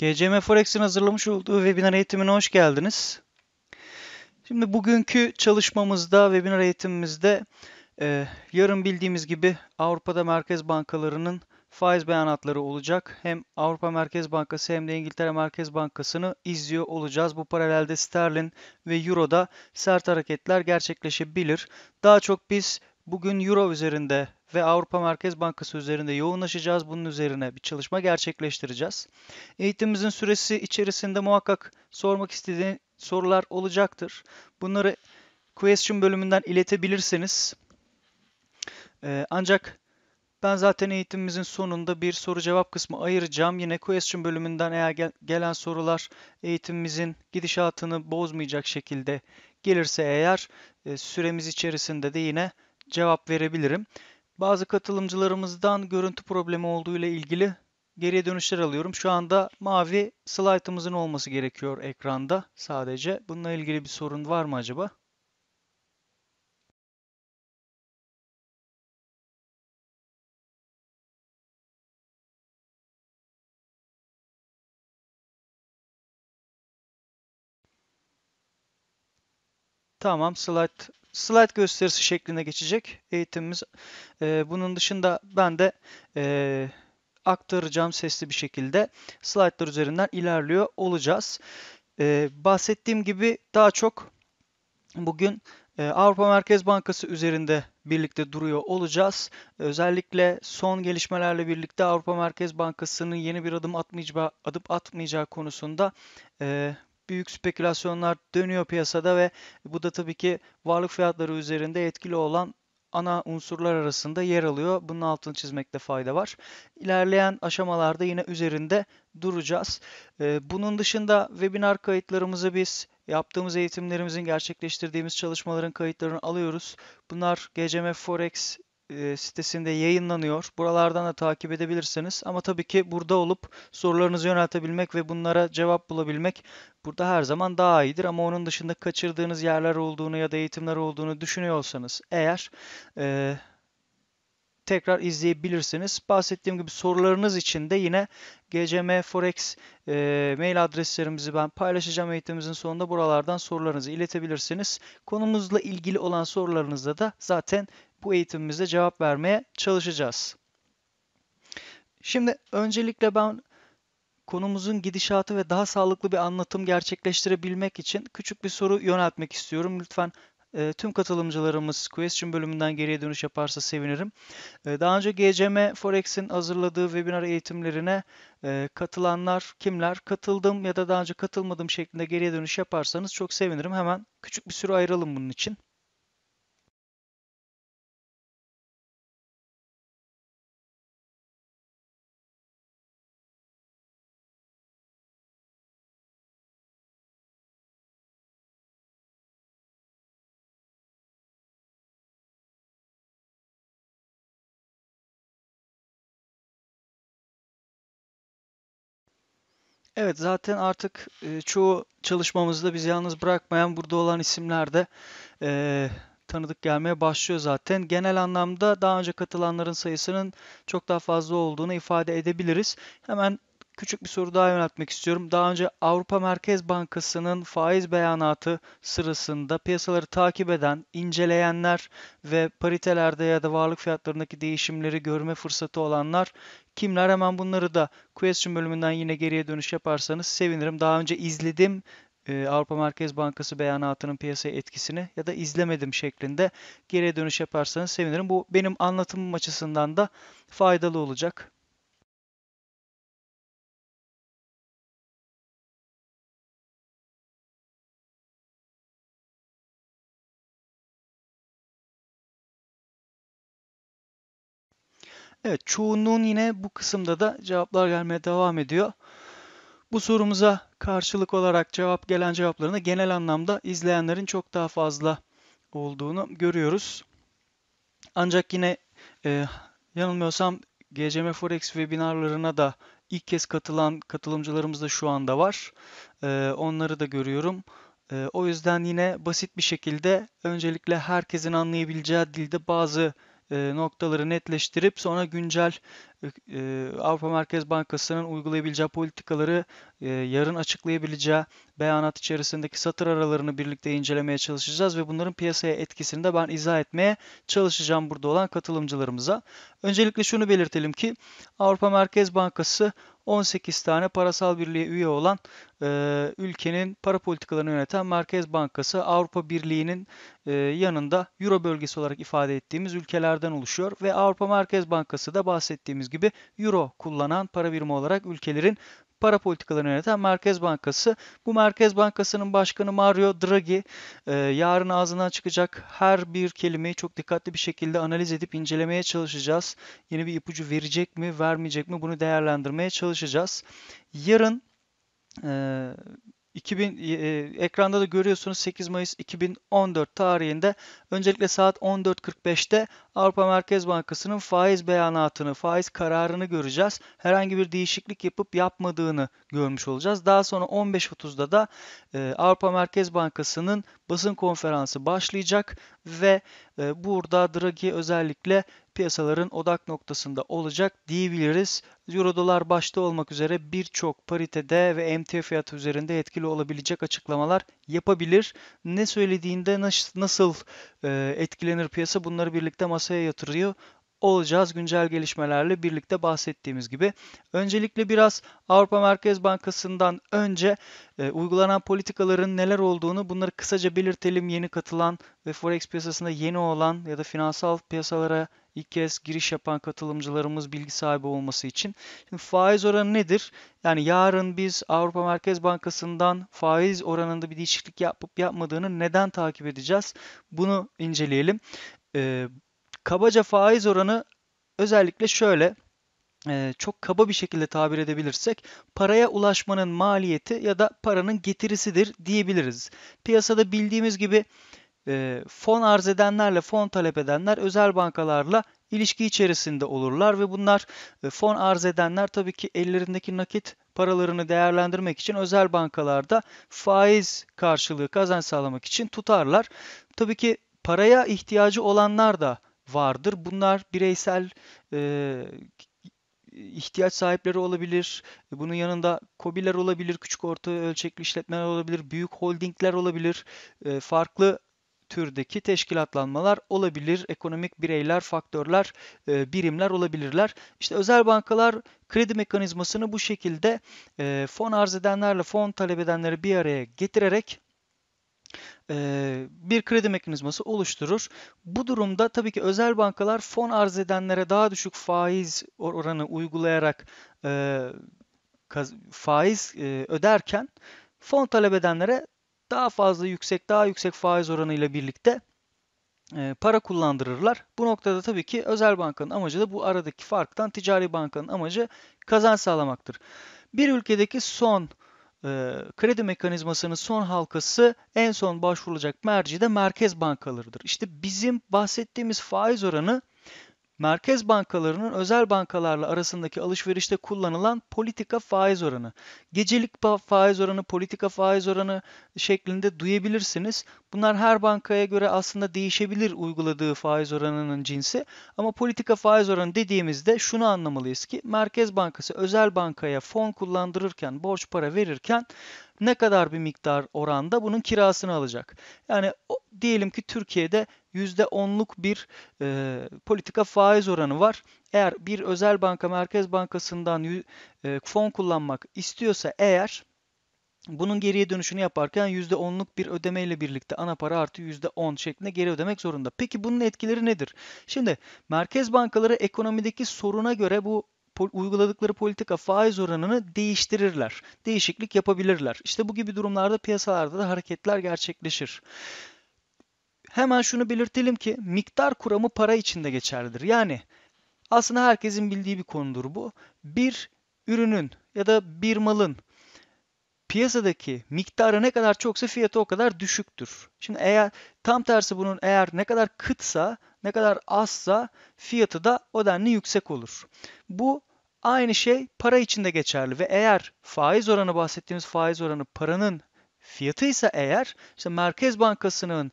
GCM Forex'in hazırlamış olduğu webinar eğitimine hoş geldiniz. Şimdi bugünkü çalışmamızda, webinar eğitimimizde e, yarın bildiğimiz gibi Avrupa'da merkez bankalarının faiz beyanatları olacak. Hem Avrupa Merkez Bankası hem de İngiltere Merkez Bankası'nı izliyor olacağız. Bu paralelde sterlin ve euroda sert hareketler gerçekleşebilir. Daha çok biz Bugün Euro üzerinde ve Avrupa Merkez Bankası üzerinde yoğunlaşacağız. Bunun üzerine bir çalışma gerçekleştireceğiz. Eğitimimizin süresi içerisinde muhakkak sormak istediğin sorular olacaktır. Bunları question bölümünden iletebilirsiniz. Ee, ancak ben zaten eğitimimizin sonunda bir soru cevap kısmı ayıracağım. Yine question bölümünden eğer gel gelen sorular eğitimimizin gidişatını bozmayacak şekilde gelirse eğer e, süremiz içerisinde de yine cevap verebilirim. Bazı katılımcılarımızdan görüntü problemi olduğu ile ilgili geriye dönüşler alıyorum. Şu anda mavi slaytımızın olması gerekiyor ekranda sadece. Bununla ilgili bir sorun var mı acaba? Tamam slide slide gösterisi şeklinde geçecek eğitimimiz. Ee, bunun dışında ben de e, aktaracağım sesli bir şekilde slaytlar üzerinden ilerliyor olacağız. Ee, bahsettiğim gibi daha çok bugün e, Avrupa Merkez Bankası üzerinde birlikte duruyor olacağız. Özellikle son gelişmelerle birlikte Avrupa Merkez Bankası'nın yeni bir adım atmayacağı, adım atmayacağı konusunda e, büyük spekülasyonlar dönüyor piyasada ve bu da tabii ki varlık fiyatları üzerinde etkili olan ana unsurlar arasında yer alıyor. Bunun altını çizmekte fayda var. İlerleyen aşamalarda yine üzerinde duracağız. Ee, bunun dışında webinar kayıtlarımızı biz yaptığımız eğitimlerimizin gerçekleştirdiğimiz çalışmaların kayıtlarını alıyoruz. Bunlar GCM Forex sitesinde yayınlanıyor. Buralardan da takip edebilirsiniz. Ama tabii ki burada olup sorularınızı yöneltebilmek ve bunlara cevap bulabilmek burada her zaman daha iyidir. Ama onun dışında kaçırdığınız yerler olduğunu ya da eğitimler olduğunu düşünüyorsanız eğer... E, tekrar izleyebilirsiniz. Bahsettiğim gibi sorularınız için de yine GCM Forex e, mail adreslerimizi ben paylaşacağım eğitimimizin sonunda buralardan sorularınızı iletebilirsiniz. Konumuzla ilgili olan sorularınızda da zaten bu eğitimimizde cevap vermeye çalışacağız. Şimdi öncelikle ben konumuzun gidişatı ve daha sağlıklı bir anlatım gerçekleştirebilmek için küçük bir soru yöneltmek istiyorum. Lütfen e, tüm katılımcılarımız question bölümünden geriye dönüş yaparsa sevinirim. E, daha önce GCM Forex'in hazırladığı webinar eğitimlerine e, katılanlar kimler? Katıldım ya da daha önce katılmadım şeklinde geriye dönüş yaparsanız çok sevinirim. Hemen küçük bir süre ayıralım bunun için. Evet zaten artık e, çoğu çalışmamızda bizi yalnız bırakmayan burada olan isimler de e, tanıdık gelmeye başlıyor zaten. Genel anlamda daha önce katılanların sayısının çok daha fazla olduğunu ifade edebiliriz. Hemen küçük bir soru daha yöneltmek istiyorum. Daha önce Avrupa Merkez Bankası'nın faiz beyanatı sırasında piyasaları takip eden, inceleyenler ve paritelerde ya da varlık fiyatlarındaki değişimleri görme fırsatı olanlar kimler? Hemen bunları da question bölümünden yine geriye dönüş yaparsanız sevinirim. Daha önce izledim e, Avrupa Merkez Bankası beyanatının piyasaya etkisini ya da izlemedim şeklinde geriye dönüş yaparsanız sevinirim. Bu benim anlatımım açısından da faydalı olacak. Evet çoğunluğun yine bu kısımda da cevaplar gelmeye devam ediyor. Bu sorumuza karşılık olarak cevap gelen cevaplarını genel anlamda izleyenlerin çok daha fazla olduğunu görüyoruz. Ancak yine e, yanılmıyorsam GCM Forex webinarlarına da ilk kez katılan katılımcılarımız da şu anda var. E, onları da görüyorum. E, o yüzden yine basit bir şekilde öncelikle herkesin anlayabileceği dilde bazı e, noktaları netleştirip sonra güncel e, e, Avrupa Merkez Bankası'nın uygulayabileceği politikaları yarın açıklayabileceği beyanat içerisindeki satır aralarını birlikte incelemeye çalışacağız ve bunların piyasaya etkisini de ben izah etmeye çalışacağım burada olan katılımcılarımıza. Öncelikle şunu belirtelim ki Avrupa Merkez Bankası 18 tane parasal birliğe üye olan e, ülkenin para politikalarını yöneten Merkez Bankası Avrupa Birliği'nin e, yanında Euro bölgesi olarak ifade ettiğimiz ülkelerden oluşuyor ve Avrupa Merkez Bankası da bahsettiğimiz gibi Euro kullanan para birimi olarak ülkelerin para politikalarını yöneten Merkez Bankası. Bu Merkez Bankası'nın başkanı Mario Draghi e, yarın ağzından çıkacak her bir kelimeyi çok dikkatli bir şekilde analiz edip incelemeye çalışacağız. Yeni bir ipucu verecek mi, vermeyecek mi bunu değerlendirmeye çalışacağız. Yarın e, 2000 e, e, ekranda da görüyorsunuz 8 Mayıs 2014 tarihinde öncelikle saat 14.45'te Avrupa Merkez Bankası'nın faiz beyanatını, faiz kararını göreceğiz. Herhangi bir değişiklik yapıp yapmadığını görmüş olacağız. Daha sonra 15.30'da da e, Avrupa Merkez Bankası'nın basın konferansı başlayacak ve ee, burada Draghi özellikle piyasaların odak noktasında olacak diyebiliriz. Euro dolar başta olmak üzere birçok paritede ve emtia fiyatı üzerinde etkili olabilecek açıklamalar yapabilir. Ne söylediğinde nasıl e, etkilenir piyasa bunları birlikte masaya yatırıyor olacağız güncel gelişmelerle birlikte bahsettiğimiz gibi. Öncelikle biraz Avrupa Merkez Bankası'ndan önce e, uygulanan politikaların neler olduğunu bunları kısaca belirtelim. Yeni katılan ve forex piyasasında yeni olan ya da finansal piyasalara ilk kez giriş yapan katılımcılarımız bilgi sahibi olması için. Şimdi faiz oranı nedir? Yani yarın biz Avrupa Merkez Bankası'ndan faiz oranında bir değişiklik yapıp yapmadığını neden takip edeceğiz? Bunu inceleyelim. Ee, Kabaca faiz oranı özellikle şöyle e, çok kaba bir şekilde tabir edebilirsek paraya ulaşmanın maliyeti ya da paranın getirisidir diyebiliriz. Piyasada bildiğimiz gibi e, fon arz edenlerle fon talep edenler özel bankalarla ilişki içerisinde olurlar ve bunlar e, fon arz edenler tabii ki ellerindeki nakit paralarını değerlendirmek için özel bankalarda faiz karşılığı kazanç sağlamak için tutarlar. Tabii ki paraya ihtiyacı olanlar da vardır. Bunlar bireysel e, ihtiyaç sahipleri olabilir. Bunun yanında kobiler olabilir, küçük orta ölçekli işletmeler olabilir, büyük holdingler olabilir. E, farklı türdeki teşkilatlanmalar olabilir. Ekonomik bireyler, faktörler, e, birimler olabilirler. İşte özel bankalar kredi mekanizmasını bu şekilde e, fon arz edenlerle fon talep edenleri bir araya getirerek bir kredi mekanizması oluşturur. Bu durumda tabii ki özel bankalar fon arz edenlere daha düşük faiz oranı uygulayarak faiz öderken fon talep edenlere daha fazla yüksek, daha yüksek faiz oranı ile birlikte para kullandırırlar. Bu noktada tabii ki özel bankanın amacı da bu aradaki farktan ticari bankanın amacı kazanç sağlamaktır. Bir ülkedeki son ee, kredi mekanizmasının son halkası en son başvurulacak merci de merkez bankalarıdır. İşte bizim bahsettiğimiz faiz oranı merkez bankalarının özel bankalarla arasındaki alışverişte kullanılan politika faiz oranı. Gecelik faiz oranı, politika faiz oranı şeklinde duyabilirsiniz. Bunlar her bankaya göre aslında değişebilir uyguladığı faiz oranının cinsi. Ama politika faiz oranı dediğimizde şunu anlamalıyız ki Merkez Bankası özel bankaya fon kullandırırken, borç para verirken ne kadar bir miktar oranda bunun kirasını alacak. Yani o, diyelim ki Türkiye'de %10'luk bir e, politika faiz oranı var. Eğer bir özel banka Merkez Bankası'ndan e, fon kullanmak istiyorsa eğer bunun geriye dönüşünü yaparken %10'luk bir ödeme ile birlikte ana para artı %10 şeklinde geri ödemek zorunda. Peki bunun etkileri nedir? Şimdi merkez bankaları ekonomideki soruna göre bu uyguladıkları politika faiz oranını değiştirirler. Değişiklik yapabilirler. İşte bu gibi durumlarda piyasalarda da hareketler gerçekleşir. Hemen şunu belirtelim ki miktar kuramı para içinde geçerlidir. Yani aslında herkesin bildiği bir konudur bu. Bir ürünün ya da bir malın piyasadaki miktarı ne kadar çoksa fiyatı o kadar düşüktür. Şimdi eğer tam tersi bunun eğer ne kadar kıtsa, ne kadar azsa fiyatı da o denli yüksek olur. Bu Aynı şey para için de geçerli ve eğer faiz oranı bahsettiğimiz faiz oranı paranın fiyatı ise eğer işte Merkez Bankası'nın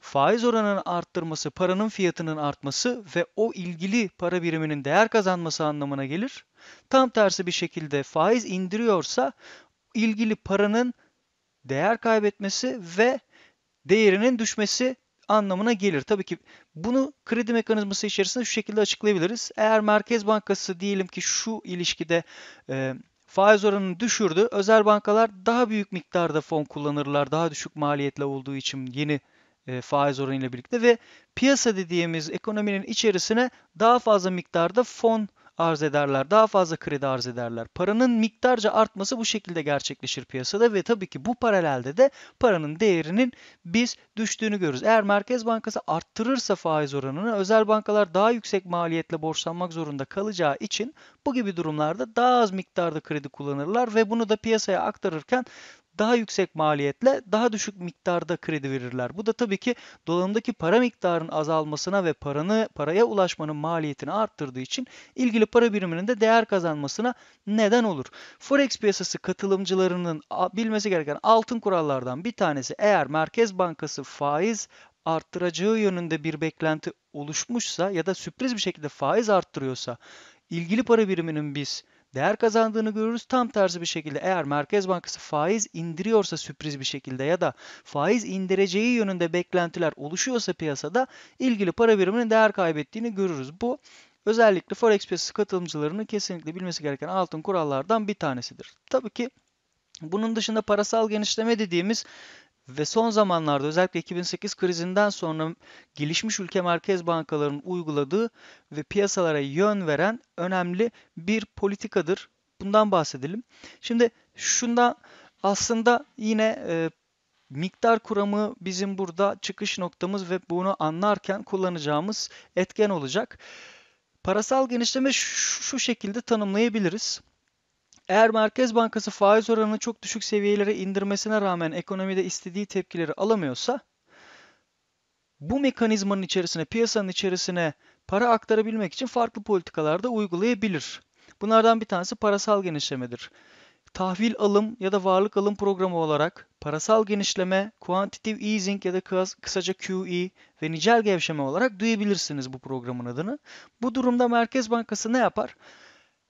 faiz oranının arttırması, paranın fiyatının artması ve o ilgili para biriminin değer kazanması anlamına gelir. Tam tersi bir şekilde faiz indiriyorsa ilgili paranın değer kaybetmesi ve değerinin düşmesi anlamına gelir. Tabii ki bunu kredi mekanizması içerisinde şu şekilde açıklayabiliriz. Eğer Merkez Bankası diyelim ki şu ilişkide e, faiz oranını düşürdü. Özel bankalar daha büyük miktarda fon kullanırlar. Daha düşük maliyetle olduğu için yeni e, faiz oranıyla birlikte ve piyasa dediğimiz ekonominin içerisine daha fazla miktarda fon arz ederler. Daha fazla kredi arz ederler. Paranın miktarca artması bu şekilde gerçekleşir piyasada ve tabii ki bu paralelde de paranın değerinin biz düştüğünü görürüz. Eğer Merkez Bankası arttırırsa faiz oranını özel bankalar daha yüksek maliyetle borçlanmak zorunda kalacağı için bu gibi durumlarda daha az miktarda kredi kullanırlar ve bunu da piyasaya aktarırken daha yüksek maliyetle daha düşük miktarda kredi verirler. Bu da tabii ki dolanımdaki para miktarının azalmasına ve paranı paraya ulaşmanın maliyetini arttırdığı için ilgili para biriminin de değer kazanmasına neden olur. Forex piyasası katılımcılarının bilmesi gereken altın kurallardan bir tanesi eğer Merkez Bankası faiz arttıracağı yönünde bir beklenti oluşmuşsa ya da sürpriz bir şekilde faiz arttırıyorsa ilgili para biriminin biz değer kazandığını görürüz. Tam tersi bir şekilde eğer Merkez Bankası faiz indiriyorsa sürpriz bir şekilde ya da faiz indireceği yönünde beklentiler oluşuyorsa piyasada ilgili para biriminin değer kaybettiğini görürüz. Bu özellikle forex piyasası katılımcılarının kesinlikle bilmesi gereken altın kurallardan bir tanesidir. Tabii ki bunun dışında parasal genişleme dediğimiz ve son zamanlarda özellikle 2008 krizinden sonra gelişmiş ülke merkez bankalarının uyguladığı ve piyasalara yön veren önemli bir politikadır. Bundan bahsedelim. Şimdi şunda aslında yine e, miktar kuramı bizim burada çıkış noktamız ve bunu anlarken kullanacağımız etken olacak. Parasal genişleme şu şekilde tanımlayabiliriz. Eğer Merkez Bankası faiz oranını çok düşük seviyelere indirmesine rağmen ekonomide istediği tepkileri alamıyorsa bu mekanizmanın içerisine, piyasanın içerisine para aktarabilmek için farklı politikalar da uygulayabilir. Bunlardan bir tanesi parasal genişlemedir. Tahvil alım ya da varlık alım programı olarak parasal genişleme, quantitative easing ya da kısaca QE ve nicel gevşeme olarak duyabilirsiniz bu programın adını. Bu durumda Merkez Bankası ne yapar?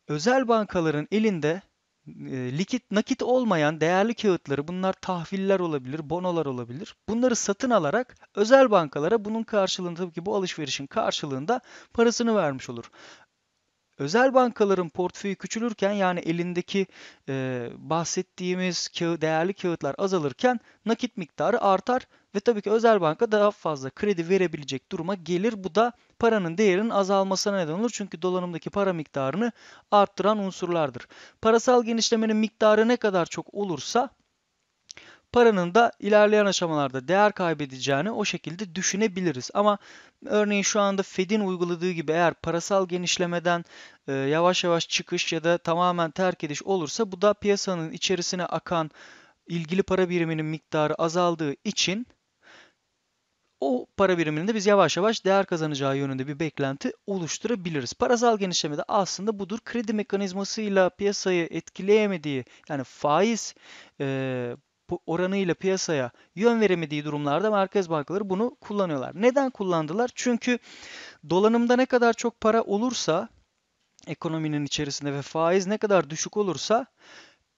özel bankaların elinde e, likit nakit olmayan değerli kağıtları bunlar tahviller olabilir, bonolar olabilir. Bunları satın alarak özel bankalara bunun karşılığında tabii ki bu alışverişin karşılığında parasını vermiş olur. Özel bankaların portföyü küçülürken yani elindeki e, bahsettiğimiz kağı, değerli kağıtlar azalırken nakit miktarı artar ve tabii ki özel banka daha fazla kredi verebilecek duruma gelir. Bu da paranın değerinin azalmasına neden olur. Çünkü dolanımdaki para miktarını arttıran unsurlardır. Parasal genişlemenin miktarı ne kadar çok olursa paranın da ilerleyen aşamalarda değer kaybedeceğini o şekilde düşünebiliriz. Ama örneğin şu anda Fed'in uyguladığı gibi eğer parasal genişlemeden e, yavaş yavaş çıkış ya da tamamen terk ediş olursa bu da piyasanın içerisine akan ilgili para biriminin miktarı azaldığı için o para biriminde biz yavaş yavaş değer kazanacağı yönünde bir beklenti oluşturabiliriz. Parasal genişleme de aslında budur. Kredi mekanizmasıyla piyasayı etkileyemediği yani faiz e, oranıyla piyasaya yön veremediği durumlarda merkez bankaları bunu kullanıyorlar. Neden kullandılar? Çünkü dolanımda ne kadar çok para olursa ekonominin içerisinde ve faiz ne kadar düşük olursa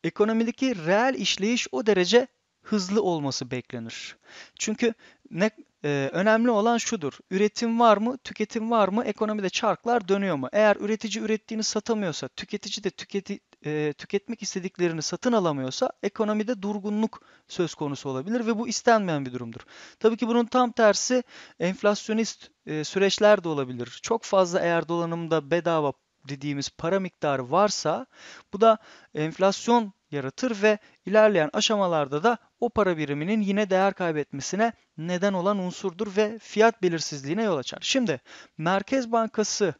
ekonomideki reel işleyiş o derece hızlı olması beklenir. Çünkü ne, e, önemli olan şudur. Üretim var mı, tüketim var mı, ekonomide çarklar dönüyor mu? Eğer üretici ürettiğini satamıyorsa, tüketici de tüketi, e, tüketmek istediklerini satın alamıyorsa ekonomide durgunluk söz konusu olabilir ve bu istenmeyen bir durumdur. Tabii ki bunun tam tersi enflasyonist e, süreçler de olabilir. Çok fazla eğer dolanımda bedava dediğimiz para miktarı varsa bu da enflasyon yaratır ve ilerleyen aşamalarda da o para biriminin yine değer kaybetmesine neden olan unsurdur ve fiyat belirsizliğine yol açar. Şimdi Merkez Bankası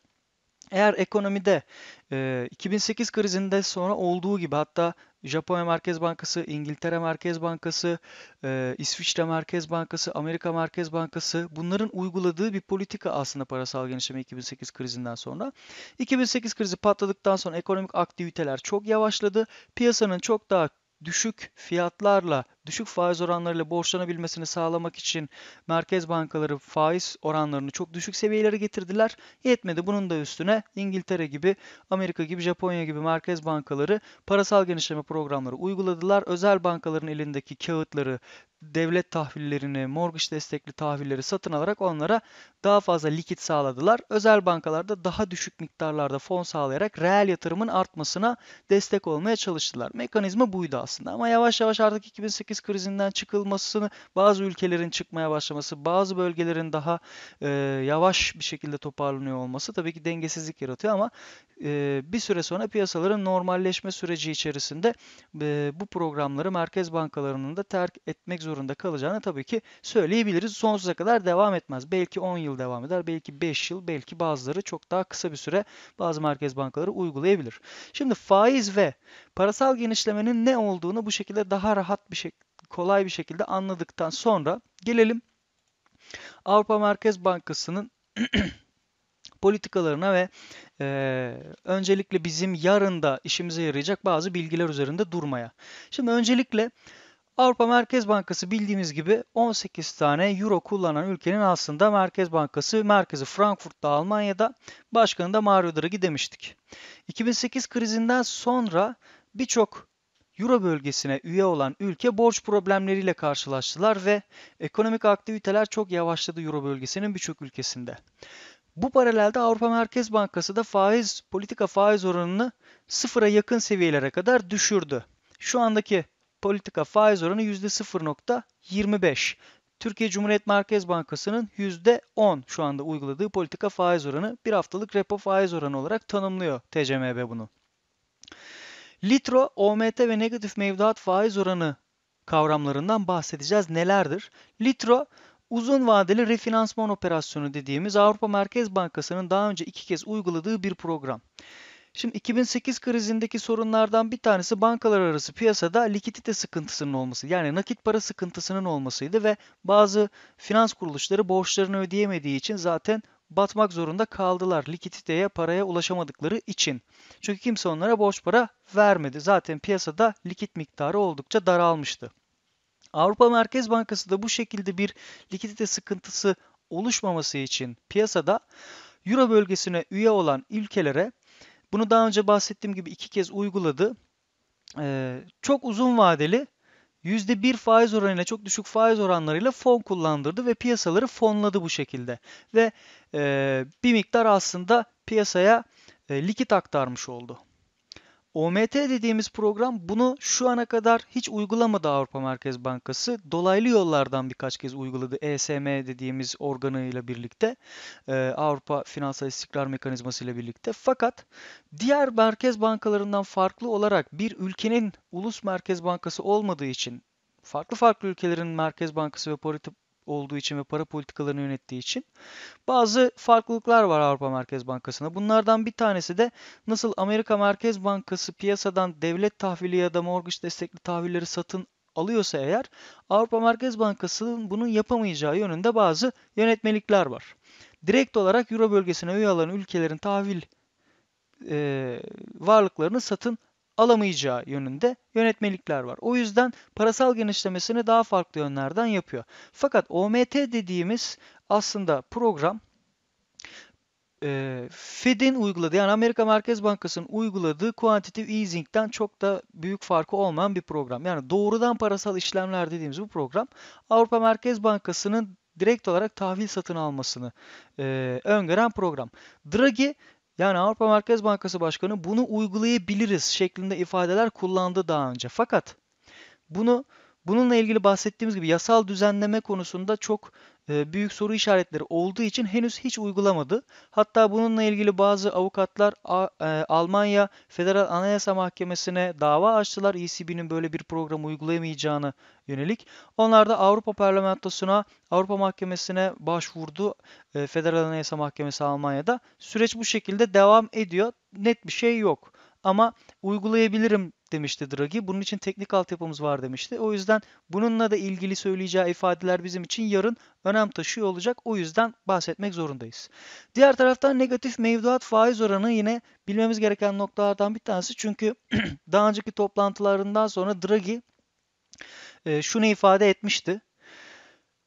eğer ekonomide 2008 krizinde sonra olduğu gibi hatta Japonya Merkez Bankası, İngiltere Merkez Bankası, İsviçre Merkez Bankası, Amerika Merkez Bankası bunların uyguladığı bir politika aslında parasal genişleme 2008 krizinden sonra. 2008 krizi patladıktan sonra ekonomik aktiviteler çok yavaşladı. Piyasanın çok daha düşük fiyatlarla düşük faiz oranlarıyla borçlanabilmesini sağlamak için merkez bankaları faiz oranlarını çok düşük seviyelere getirdiler. Yetmedi bunun da üstüne İngiltere gibi, Amerika gibi, Japonya gibi merkez bankaları parasal genişleme programları uyguladılar. Özel bankaların elindeki kağıtları devlet tahvillerini, mortgage destekli tahvilleri satın alarak onlara daha fazla likit sağladılar. Özel bankalarda daha düşük miktarlarda fon sağlayarak reel yatırımın artmasına destek olmaya çalıştılar. Mekanizma buydu aslında ama yavaş yavaş artık 2008 krizinden çıkılmasını, bazı ülkelerin çıkmaya başlaması, bazı bölgelerin daha e, yavaş bir şekilde toparlanıyor olması tabii ki dengesizlik yaratıyor ama e, bir süre sonra piyasaların normalleşme süreci içerisinde e, bu programları merkez bankalarının da terk etmek zorunda kalacağını tabii ki söyleyebiliriz. Sonsuza kadar devam etmez. Belki 10 yıl devam eder, belki 5 yıl, belki bazıları çok daha kısa bir süre bazı merkez bankaları uygulayabilir. Şimdi faiz ve parasal genişlemenin ne olduğunu bu şekilde daha rahat bir şekilde kolay bir şekilde anladıktan sonra gelelim Avrupa Merkez Bankası'nın politikalarına ve e, öncelikle bizim yarında işimize yarayacak bazı bilgiler üzerinde durmaya. Şimdi öncelikle Avrupa Merkez Bankası bildiğimiz gibi 18 tane euro kullanan ülkenin aslında Merkez Bankası merkezi Frankfurt'ta Almanya'da başkanı da Mario Draghi demiştik. 2008 krizinden sonra birçok Euro bölgesine üye olan ülke borç problemleriyle karşılaştılar ve ekonomik aktiviteler çok yavaşladı Euro bölgesinin birçok ülkesinde. Bu paralelde Avrupa Merkez Bankası da faiz politika faiz oranını sıfıra yakın seviyelere kadar düşürdü. Şu andaki politika faiz oranı %0.25. Türkiye Cumhuriyet Merkez Bankası'nın %10 şu anda uyguladığı politika faiz oranı bir haftalık repo faiz oranı olarak tanımlıyor TCMB bunu. Litro, OMT ve negatif mevduat faiz oranı kavramlarından bahsedeceğiz. Nelerdir? Litro uzun vadeli refinansman operasyonu dediğimiz Avrupa Merkez Bankası'nın daha önce iki kez uyguladığı bir program. Şimdi 2008 krizindeki sorunlardan bir tanesi bankalar arası piyasada likidite sıkıntısının olması. Yani nakit para sıkıntısının olmasıydı ve bazı finans kuruluşları borçlarını ödeyemediği için zaten batmak zorunda kaldılar. Likiditeye, paraya ulaşamadıkları için. Çünkü kimse onlara borç para vermedi. Zaten piyasada likit miktarı oldukça daralmıştı. Avrupa Merkez Bankası da bu şekilde bir likidite sıkıntısı oluşmaması için piyasada Euro bölgesine üye olan ülkelere bunu daha önce bahsettiğim gibi iki kez uyguladı. Ee, çok uzun vadeli %1 faiz oranıyla çok düşük faiz oranlarıyla fon kullandırdı ve piyasaları fonladı bu şekilde. Ve e, bir miktar aslında piyasaya e, likit aktarmış oldu. OMT dediğimiz program bunu şu ana kadar hiç uygulamadı Avrupa Merkez Bankası. Dolaylı yollardan birkaç kez uyguladı ESM dediğimiz organıyla birlikte. E, Avrupa Finansal İstikrar Mekanizması ile birlikte. Fakat diğer merkez bankalarından farklı olarak bir ülkenin ulus merkez bankası olmadığı için farklı farklı ülkelerin merkez bankası ve olduğu için ve para politikalarını yönettiği için bazı farklılıklar var Avrupa Merkez Bankası'na. Bunlardan bir tanesi de nasıl Amerika Merkez Bankası piyasadan devlet tahvili ya da mortgage destekli tahvilleri satın alıyorsa eğer Avrupa Merkez Bankası'nın bunun yapamayacağı yönünde bazı yönetmelikler var. Direkt olarak Euro bölgesine üye olan ülkelerin tahvil e, varlıklarını satın alamayacağı yönünde yönetmelikler var. O yüzden parasal genişlemesini daha farklı yönlerden yapıyor. Fakat OMT dediğimiz aslında program e, Fed'in uyguladığı yani Amerika Merkez Bankası'nın uyguladığı quantitative easing'den çok da büyük farkı olmayan bir program. Yani doğrudan parasal işlemler dediğimiz bu program Avrupa Merkez Bankası'nın direkt olarak tahvil satın almasını e, öngören program. Draghi yani Avrupa Merkez Bankası Başkanı bunu uygulayabiliriz şeklinde ifadeler kullandı daha önce. Fakat bunu bununla ilgili bahsettiğimiz gibi yasal düzenleme konusunda çok ee, büyük soru işaretleri olduğu için henüz hiç uygulamadı. Hatta bununla ilgili bazı avukatlar e, Almanya Federal Anayasa Mahkemesi'ne dava açtılar ECB'nin böyle bir program uygulayamayacağını yönelik. Onlar da Avrupa Parlamentosu'na, Avrupa Mahkemesi'ne başvurdu e, Federal Anayasa Mahkemesi Almanya'da. Süreç bu şekilde devam ediyor. Net bir şey yok ama uygulayabilirim demişti Draghi. Bunun için teknik altyapımız var demişti. O yüzden bununla da ilgili söyleyeceği ifadeler bizim için yarın önem taşıyor olacak. O yüzden bahsetmek zorundayız. Diğer taraftan negatif mevduat faiz oranı yine bilmemiz gereken noktalardan bir tanesi. Çünkü daha önceki toplantılarından sonra Draghi e, şunu ifade etmişti.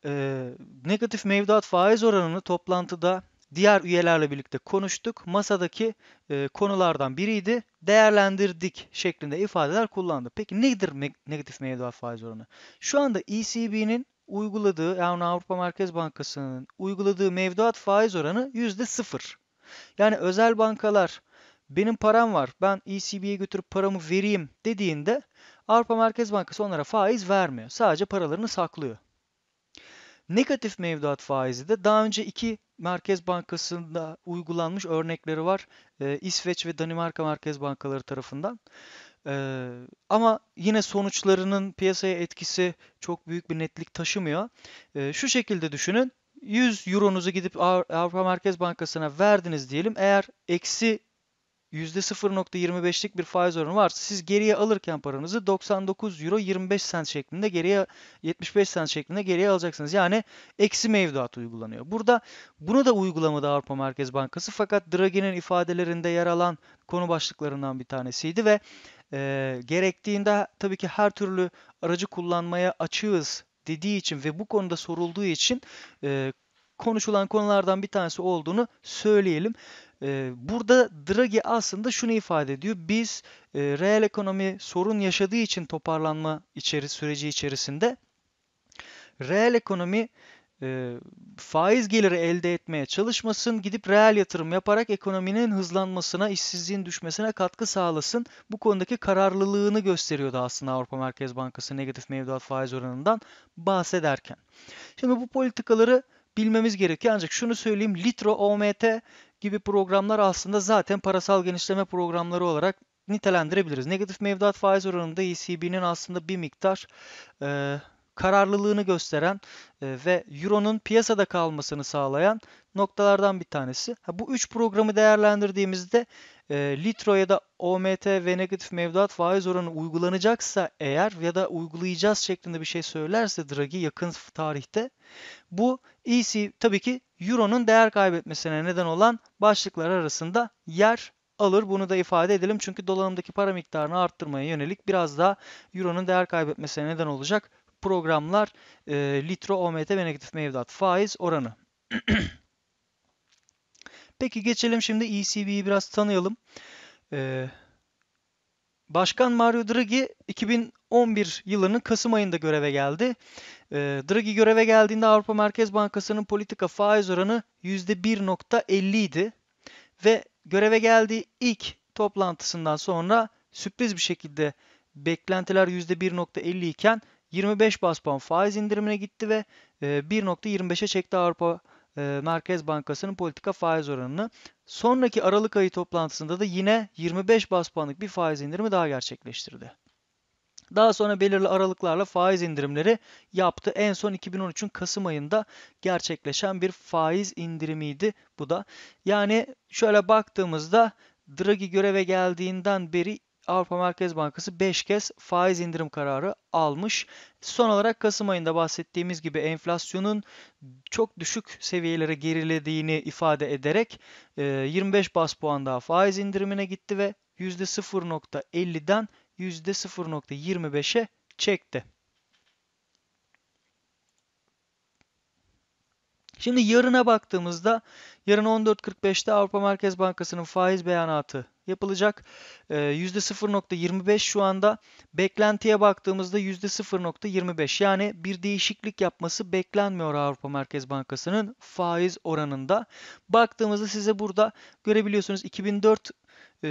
E, negatif mevduat faiz oranını toplantıda diğer üyelerle birlikte konuştuk. Masadaki e, konulardan biriydi. Değerlendirdik şeklinde ifadeler kullandı. Peki nedir me negatif mevduat faiz oranı? Şu anda ECB'nin uyguladığı yani Avrupa Merkez Bankası'nın uyguladığı mevduat faiz oranı %0. Yani özel bankalar benim param var ben ECB'ye götürüp paramı vereyim dediğinde Avrupa Merkez Bankası onlara faiz vermiyor. Sadece paralarını saklıyor. Negatif mevduat faizi de daha önce iki Merkez Bankası'nda uygulanmış örnekleri var. E, İsveç ve Danimarka Merkez Bankaları tarafından. Ee, ama yine sonuçlarının piyasaya etkisi çok büyük bir netlik taşımıyor. Ee, şu şekilde düşünün. 100 euronuzu gidip Avrupa Merkez Bankası'na verdiniz diyelim. Eğer eksi %0.25'lik bir faiz oranı varsa siz geriye alırken paranızı 99 euro 25 sent şeklinde geriye 75 sent şeklinde geriye alacaksınız. Yani eksi mevduat uygulanıyor. Burada bunu da uygulamadı Avrupa Merkez Bankası fakat Draghi'nin ifadelerinde yer alan konu başlıklarından bir tanesiydi ve e, gerektiğinde tabii ki her türlü aracı kullanmaya açığız dediği için ve bu konuda sorulduğu için e, konuşulan konulardan bir tanesi olduğunu söyleyelim burada Draghi aslında şunu ifade ediyor. Biz e, reel ekonomi sorun yaşadığı için toparlanma içeri süreci içerisinde reel ekonomi e, faiz geliri elde etmeye çalışmasın, gidip reel yatırım yaparak ekonominin hızlanmasına, işsizliğin düşmesine katkı sağlasın. Bu konudaki kararlılığını gösteriyordu aslında Avrupa Merkez Bankası negatif mevduat faiz oranından bahsederken. Şimdi bu politikaları bilmemiz gerekiyor. Ancak şunu söyleyeyim, Litro OMT gibi programlar aslında zaten parasal genişleme programları olarak nitelendirebiliriz. Negatif mevduat faiz oranında ECB'nin aslında bir miktar e, kararlılığını gösteren e, ve Euro'nun piyasada kalmasını sağlayan noktalardan bir tanesi. Ha, bu üç programı değerlendirdiğimizde e, litro da OMT ve negatif mevduat faiz oranı uygulanacaksa eğer ya da uygulayacağız şeklinde bir şey söylerse Draghi yakın tarihte bu EC tabii ki Euro'nun değer kaybetmesine neden olan başlıklar arasında yer alır. Bunu da ifade edelim. Çünkü dolanımdaki para miktarını arttırmaya yönelik biraz daha Euro'nun değer kaybetmesine neden olacak programlar e, litro, OMT ve negatif mevduat faiz oranı. Peki geçelim şimdi ECB'yi biraz tanıyalım. Ee, Başkan Mario Draghi 2011 yılının Kasım ayında göreve geldi. Ee, Draghi göreve geldiğinde Avrupa Merkez Bankası'nın politika faiz oranı %1.50 idi. Ve göreve geldiği ilk toplantısından sonra sürpriz bir şekilde beklentiler %1.50 iken 25 bas puan faiz indirimine gitti ve 1.25'e çekti Avrupa e, Merkez Bankası'nın politika faiz oranını. Sonraki Aralık ayı toplantısında da yine 25 bas puanlık bir faiz indirimi daha gerçekleştirdi. Daha sonra belirli aralıklarla faiz indirimleri yaptı. En son 2013'ün Kasım ayında gerçekleşen bir faiz indirimiydi bu da. Yani şöyle baktığımızda Draghi göreve geldiğinden beri Avrupa Merkez Bankası 5 kez faiz indirim kararı almış. Son olarak Kasım ayında bahsettiğimiz gibi enflasyonun çok düşük seviyelere gerilediğini ifade ederek 25 e, bas puan daha faiz indirimine gitti ve %0.50'den %0.25'e çekti. Şimdi yarına baktığımızda yarın 14.45'te Avrupa Merkez Bankası'nın faiz beyanatı yapılacak. E, ee, %0.25 şu anda beklentiye baktığımızda %0.25 yani bir değişiklik yapması beklenmiyor Avrupa Merkez Bankası'nın faiz oranında. Baktığımızda size burada görebiliyorsunuz 2004 e,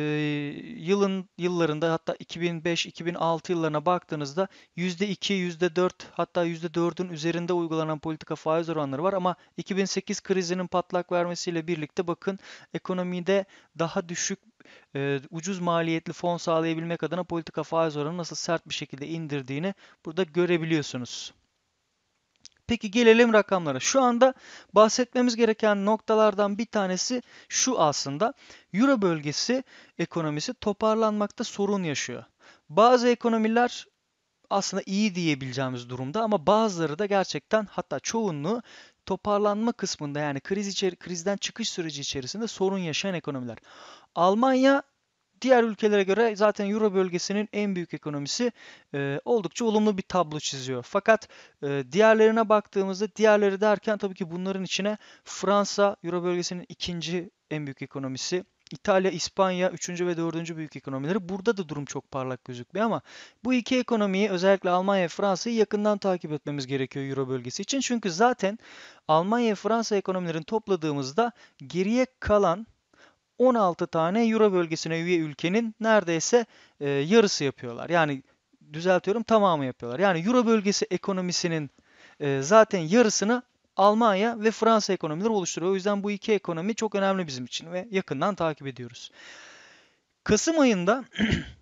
yılın yıllarında hatta 2005-2006 yıllarına baktığınızda %2, %4 hatta %4'ün üzerinde uygulanan politika faiz oranları var ama 2008 krizinin patlak vermesiyle birlikte bakın ekonomide daha düşük e, ucuz maliyetli fon sağlayabilmek adına politika faiz oranı nasıl sert bir şekilde indirdiğini burada görebiliyorsunuz. Peki gelelim rakamlara. Şu anda bahsetmemiz gereken noktalardan bir tanesi şu aslında. Euro bölgesi ekonomisi toparlanmakta sorun yaşıyor. Bazı ekonomiler aslında iyi diyebileceğimiz durumda ama bazıları da gerçekten hatta çoğunluğu toparlanma kısmında yani kriz içeri, krizden çıkış süreci içerisinde sorun yaşayan ekonomiler. Almanya Diğer ülkelere göre zaten Euro bölgesinin en büyük ekonomisi e, oldukça olumlu bir tablo çiziyor. Fakat e, diğerlerine baktığımızda diğerleri derken tabii ki bunların içine Fransa Euro bölgesinin ikinci en büyük ekonomisi. İtalya, İspanya 3. ve 4. büyük ekonomileri. Burada da durum çok parlak gözükmüyor ama bu iki ekonomiyi özellikle Almanya ve Fransa'yı yakından takip etmemiz gerekiyor Euro bölgesi için. Çünkü zaten Almanya ve Fransa ekonomilerini topladığımızda geriye kalan 16 tane Euro bölgesine üye ülkenin neredeyse e, yarısı yapıyorlar. Yani düzeltiyorum tamamı yapıyorlar. Yani Euro bölgesi ekonomisinin e, zaten yarısını Almanya ve Fransa ekonomileri oluşturuyor. O yüzden bu iki ekonomi çok önemli bizim için ve yakından takip ediyoruz. Kasım ayında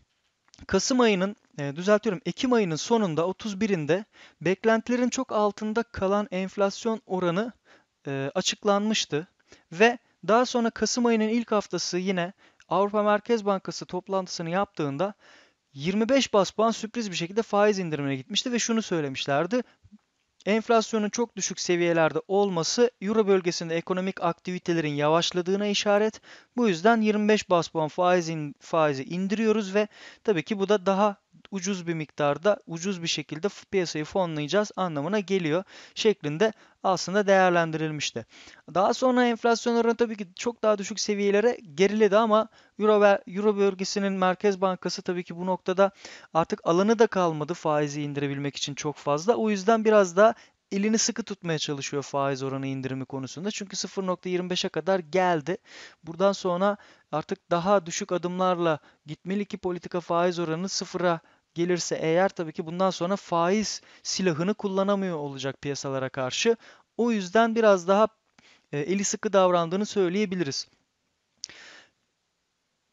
Kasım ayının e, düzeltiyorum Ekim ayının sonunda 31'inde beklentilerin çok altında kalan enflasyon oranı e, açıklanmıştı ve daha sonra Kasım ayının ilk haftası yine Avrupa Merkez Bankası toplantısını yaptığında 25 bas puan sürpriz bir şekilde faiz indirimine gitmişti ve şunu söylemişlerdi. Enflasyonun çok düşük seviyelerde olması Euro bölgesinde ekonomik aktivitelerin yavaşladığına işaret. Bu yüzden 25 bas puan faiz in, faizi indiriyoruz ve tabii ki bu da daha ucuz bir miktarda ucuz bir şekilde piyasayı fonlayacağız anlamına geliyor şeklinde aslında değerlendirilmişti. Daha sonra enflasyon oranı tabii ki çok daha düşük seviyelere geriledi ama Euro, Euro bölgesinin Merkez Bankası tabii ki bu noktada artık alanı da kalmadı faizi indirebilmek için çok fazla. O yüzden biraz da elini sıkı tutmaya çalışıyor faiz oranı indirimi konusunda. Çünkü 0.25'e kadar geldi. Buradan sonra artık daha düşük adımlarla gitmeli ki politika faiz oranı sıfıra gelirse eğer tabii ki bundan sonra faiz silahını kullanamıyor olacak piyasalara karşı. O yüzden biraz daha e, eli sıkı davrandığını söyleyebiliriz.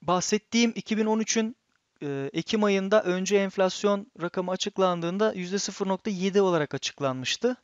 Bahsettiğim 2013'ün e, Ekim ayında önce enflasyon rakamı açıklandığında %0.7 olarak açıklanmıştı.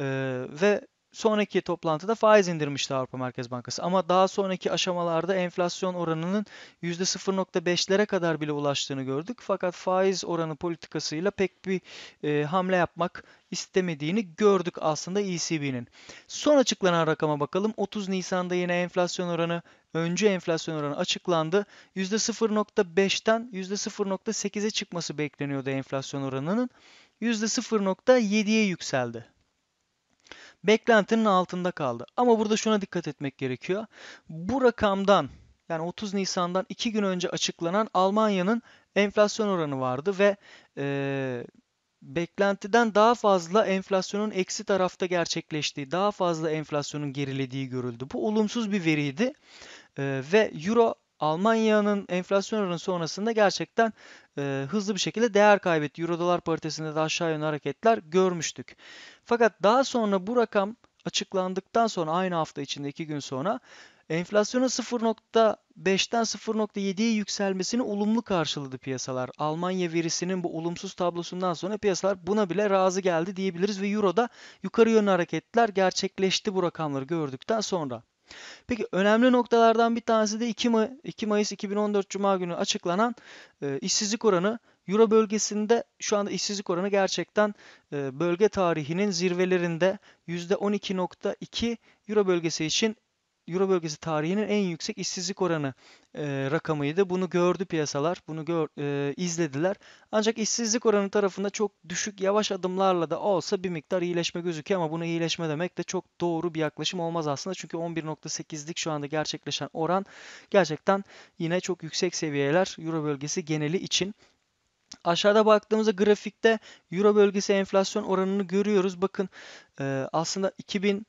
E, ve sonraki toplantıda faiz indirmişti Avrupa Merkez Bankası. Ama daha sonraki aşamalarda enflasyon oranının %0.5'lere kadar bile ulaştığını gördük. Fakat faiz oranı politikasıyla pek bir e, hamle yapmak istemediğini gördük aslında ECB'nin. Son açıklanan rakama bakalım. 30 Nisan'da yine enflasyon oranı, önce enflasyon oranı açıklandı. %0.5'ten %0.8'e çıkması bekleniyordu enflasyon oranının. %0.7'ye yükseldi beklentinin altında kaldı. Ama burada şuna dikkat etmek gerekiyor. Bu rakamdan yani 30 Nisan'dan 2 gün önce açıklanan Almanya'nın enflasyon oranı vardı ve e, beklentiden daha fazla enflasyonun eksi tarafta gerçekleştiği, daha fazla enflasyonun gerilediği görüldü. Bu olumsuz bir veriydi e, ve Euro Almanya'nın enflasyon oranı sonrasında gerçekten e, hızlı bir şekilde değer kaybetti. Euro dolar paritesinde de aşağı yönlü hareketler görmüştük. Fakat daha sonra bu rakam açıklandıktan sonra aynı hafta içinde 2 gün sonra enflasyonun 0.5'ten 0.7'ye yükselmesini olumlu karşıladı piyasalar. Almanya verisinin bu olumsuz tablosundan sonra piyasalar buna bile razı geldi diyebiliriz ve Euro'da yukarı yönlü hareketler gerçekleşti bu rakamları gördükten sonra. Peki önemli noktalardan bir tanesi de 2, May 2 Mayıs 2014 Cuma günü açıklanan e, işsizlik oranı. Euro bölgesinde şu anda işsizlik oranı gerçekten e, bölge tarihinin zirvelerinde %12.2 Euro bölgesi için Euro bölgesi tarihinin en yüksek işsizlik oranı e, rakamıydı. Bunu gördü piyasalar, bunu gör, e, izlediler. Ancak işsizlik oranı tarafında çok düşük, yavaş adımlarla da olsa bir miktar iyileşme gözüküyor ama bunu iyileşme demek de çok doğru bir yaklaşım olmaz aslında. Çünkü 11.8'lik şu anda gerçekleşen oran gerçekten yine çok yüksek seviyeler Euro bölgesi geneli için. Aşağıda baktığımızda grafikte Euro bölgesi enflasyon oranını görüyoruz. Bakın e, aslında 2000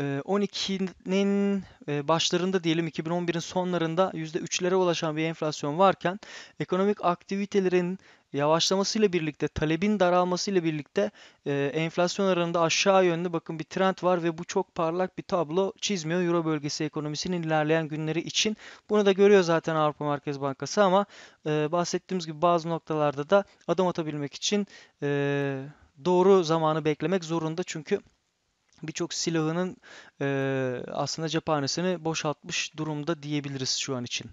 12'nin başlarında diyelim 2011'in sonlarında %3'lere ulaşan bir enflasyon varken ekonomik aktivitelerin yavaşlamasıyla birlikte talebin daralmasıyla birlikte enflasyon oranında aşağı yönlü bakın bir trend var ve bu çok parlak bir tablo çizmiyor Euro bölgesi ekonomisinin ilerleyen günleri için. Bunu da görüyor zaten Avrupa Merkez Bankası ama bahsettiğimiz gibi bazı noktalarda da adım atabilmek için doğru zamanı beklemek zorunda çünkü birçok silahının e, aslında cephanesini boşaltmış durumda diyebiliriz şu an için.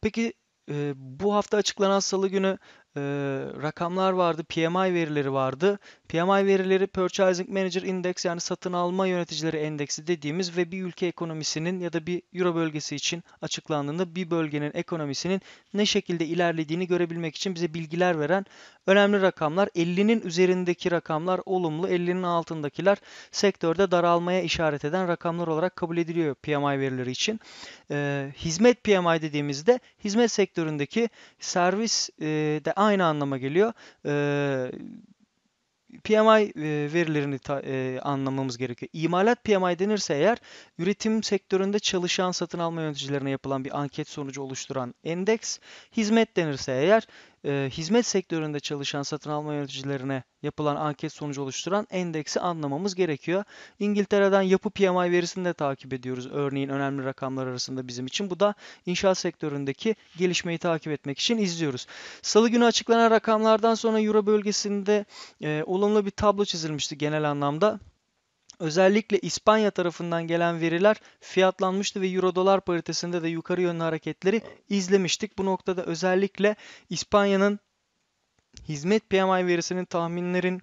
Peki e, bu hafta açıklanan salı günü e, rakamlar vardı, PMI verileri vardı. PMI verileri Purchasing Manager Index yani satın alma yöneticileri endeksi dediğimiz ve bir ülke ekonomisinin ya da bir Euro bölgesi için açıklandığında bir bölgenin ekonomisinin ne şekilde ilerlediğini görebilmek için bize bilgiler veren önemli rakamlar. 50'nin üzerindeki rakamlar olumlu, 50'nin altındakiler sektörde daralmaya işaret eden rakamlar olarak kabul ediliyor PMI verileri için. E, hizmet PMI dediğimizde hizmet sektöründeki servis e, de aynı aynı anlama geliyor. PMI verilerini anlamamız gerekiyor. İmalat PMI denirse eğer üretim sektöründe çalışan satın alma yöneticilerine yapılan bir anket sonucu oluşturan endeks, hizmet denirse eğer e, hizmet sektöründe çalışan satın alma yöneticilerine yapılan anket sonucu oluşturan endeksi anlamamız gerekiyor. İngiltere'den yapı PMI verisini de takip ediyoruz. Örneğin önemli rakamlar arasında bizim için. Bu da inşaat sektöründeki gelişmeyi takip etmek için izliyoruz. Salı günü açıklanan rakamlardan sonra Euro bölgesinde e, olumlu bir tablo çizilmişti genel anlamda. Özellikle İspanya tarafından gelen veriler fiyatlanmıştı ve euro dolar paritesinde de yukarı yönlü hareketleri izlemiştik. Bu noktada özellikle İspanya'nın hizmet PMI verisinin tahminlerin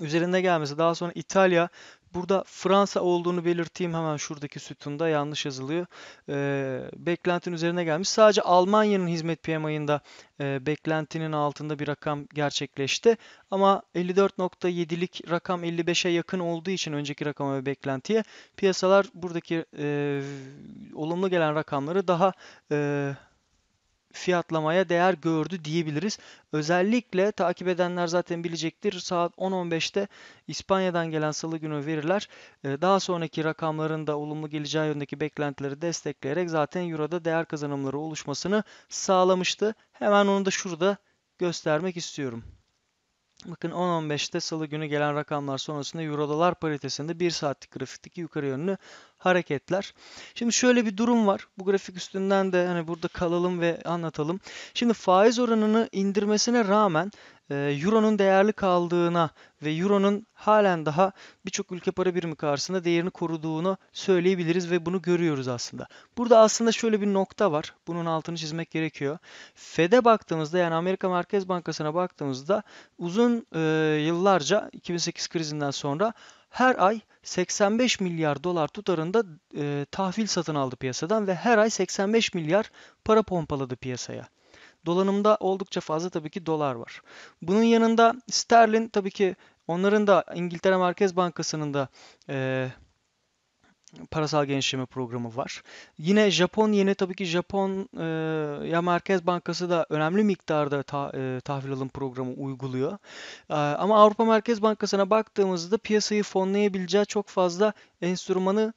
üzerinde gelmesi daha sonra İtalya Burada Fransa olduğunu belirteyim hemen şuradaki sütunda yanlış yazılıyor. E, beklentin üzerine gelmiş. Sadece Almanya'nın hizmet PMI'ında e, beklentinin altında bir rakam gerçekleşti. Ama 54.7'lik rakam 55'e yakın olduğu için önceki rakama ve beklentiye piyasalar buradaki e, olumlu gelen rakamları daha e, fiyatlamaya değer gördü diyebiliriz. Özellikle takip edenler zaten bilecektir. Saat 10.15'te İspanya'dan gelen salı günü veriler e, daha sonraki rakamların da olumlu geleceği yönündeki beklentileri destekleyerek zaten Euro'da değer kazanımları oluşmasını sağlamıştı. Hemen onu da şurada göstermek istiyorum. Bakın 10-15'te salı günü gelen rakamlar sonrasında Euro'dalar paritesinde 1 saatlik grafikteki yukarı yönlü hareketler. Şimdi şöyle bir durum var. Bu grafik üstünden de hani burada kalalım ve anlatalım. Şimdi faiz oranını indirmesine rağmen e, euro'nun değerli kaldığına ve Euro'nun halen daha birçok ülke para birimi karşısında değerini koruduğunu söyleyebiliriz ve bunu görüyoruz aslında. Burada aslında şöyle bir nokta var. Bunun altını çizmek gerekiyor. Fed'e baktığımızda yani Amerika Merkez Bankası'na baktığımızda uzun e, yıllarca 2008 krizinden sonra her ay 85 milyar dolar tutarında e, tahvil satın aldı piyasadan ve her ay 85 milyar para pompaladı piyasaya. Dolanımda oldukça fazla tabii ki dolar var. Bunun yanında sterlin tabii ki onların da İngiltere Merkez Bankası'nın da e, parasal genişleme programı var. Yine Japon yeni tabii ki Japon e, ya Merkez Bankası da önemli miktarda ta, e, tahvil alım programı uyguluyor. E, ama Avrupa Merkez Bankası'na baktığımızda piyasayı fonlayabileceği çok fazla enstrümanı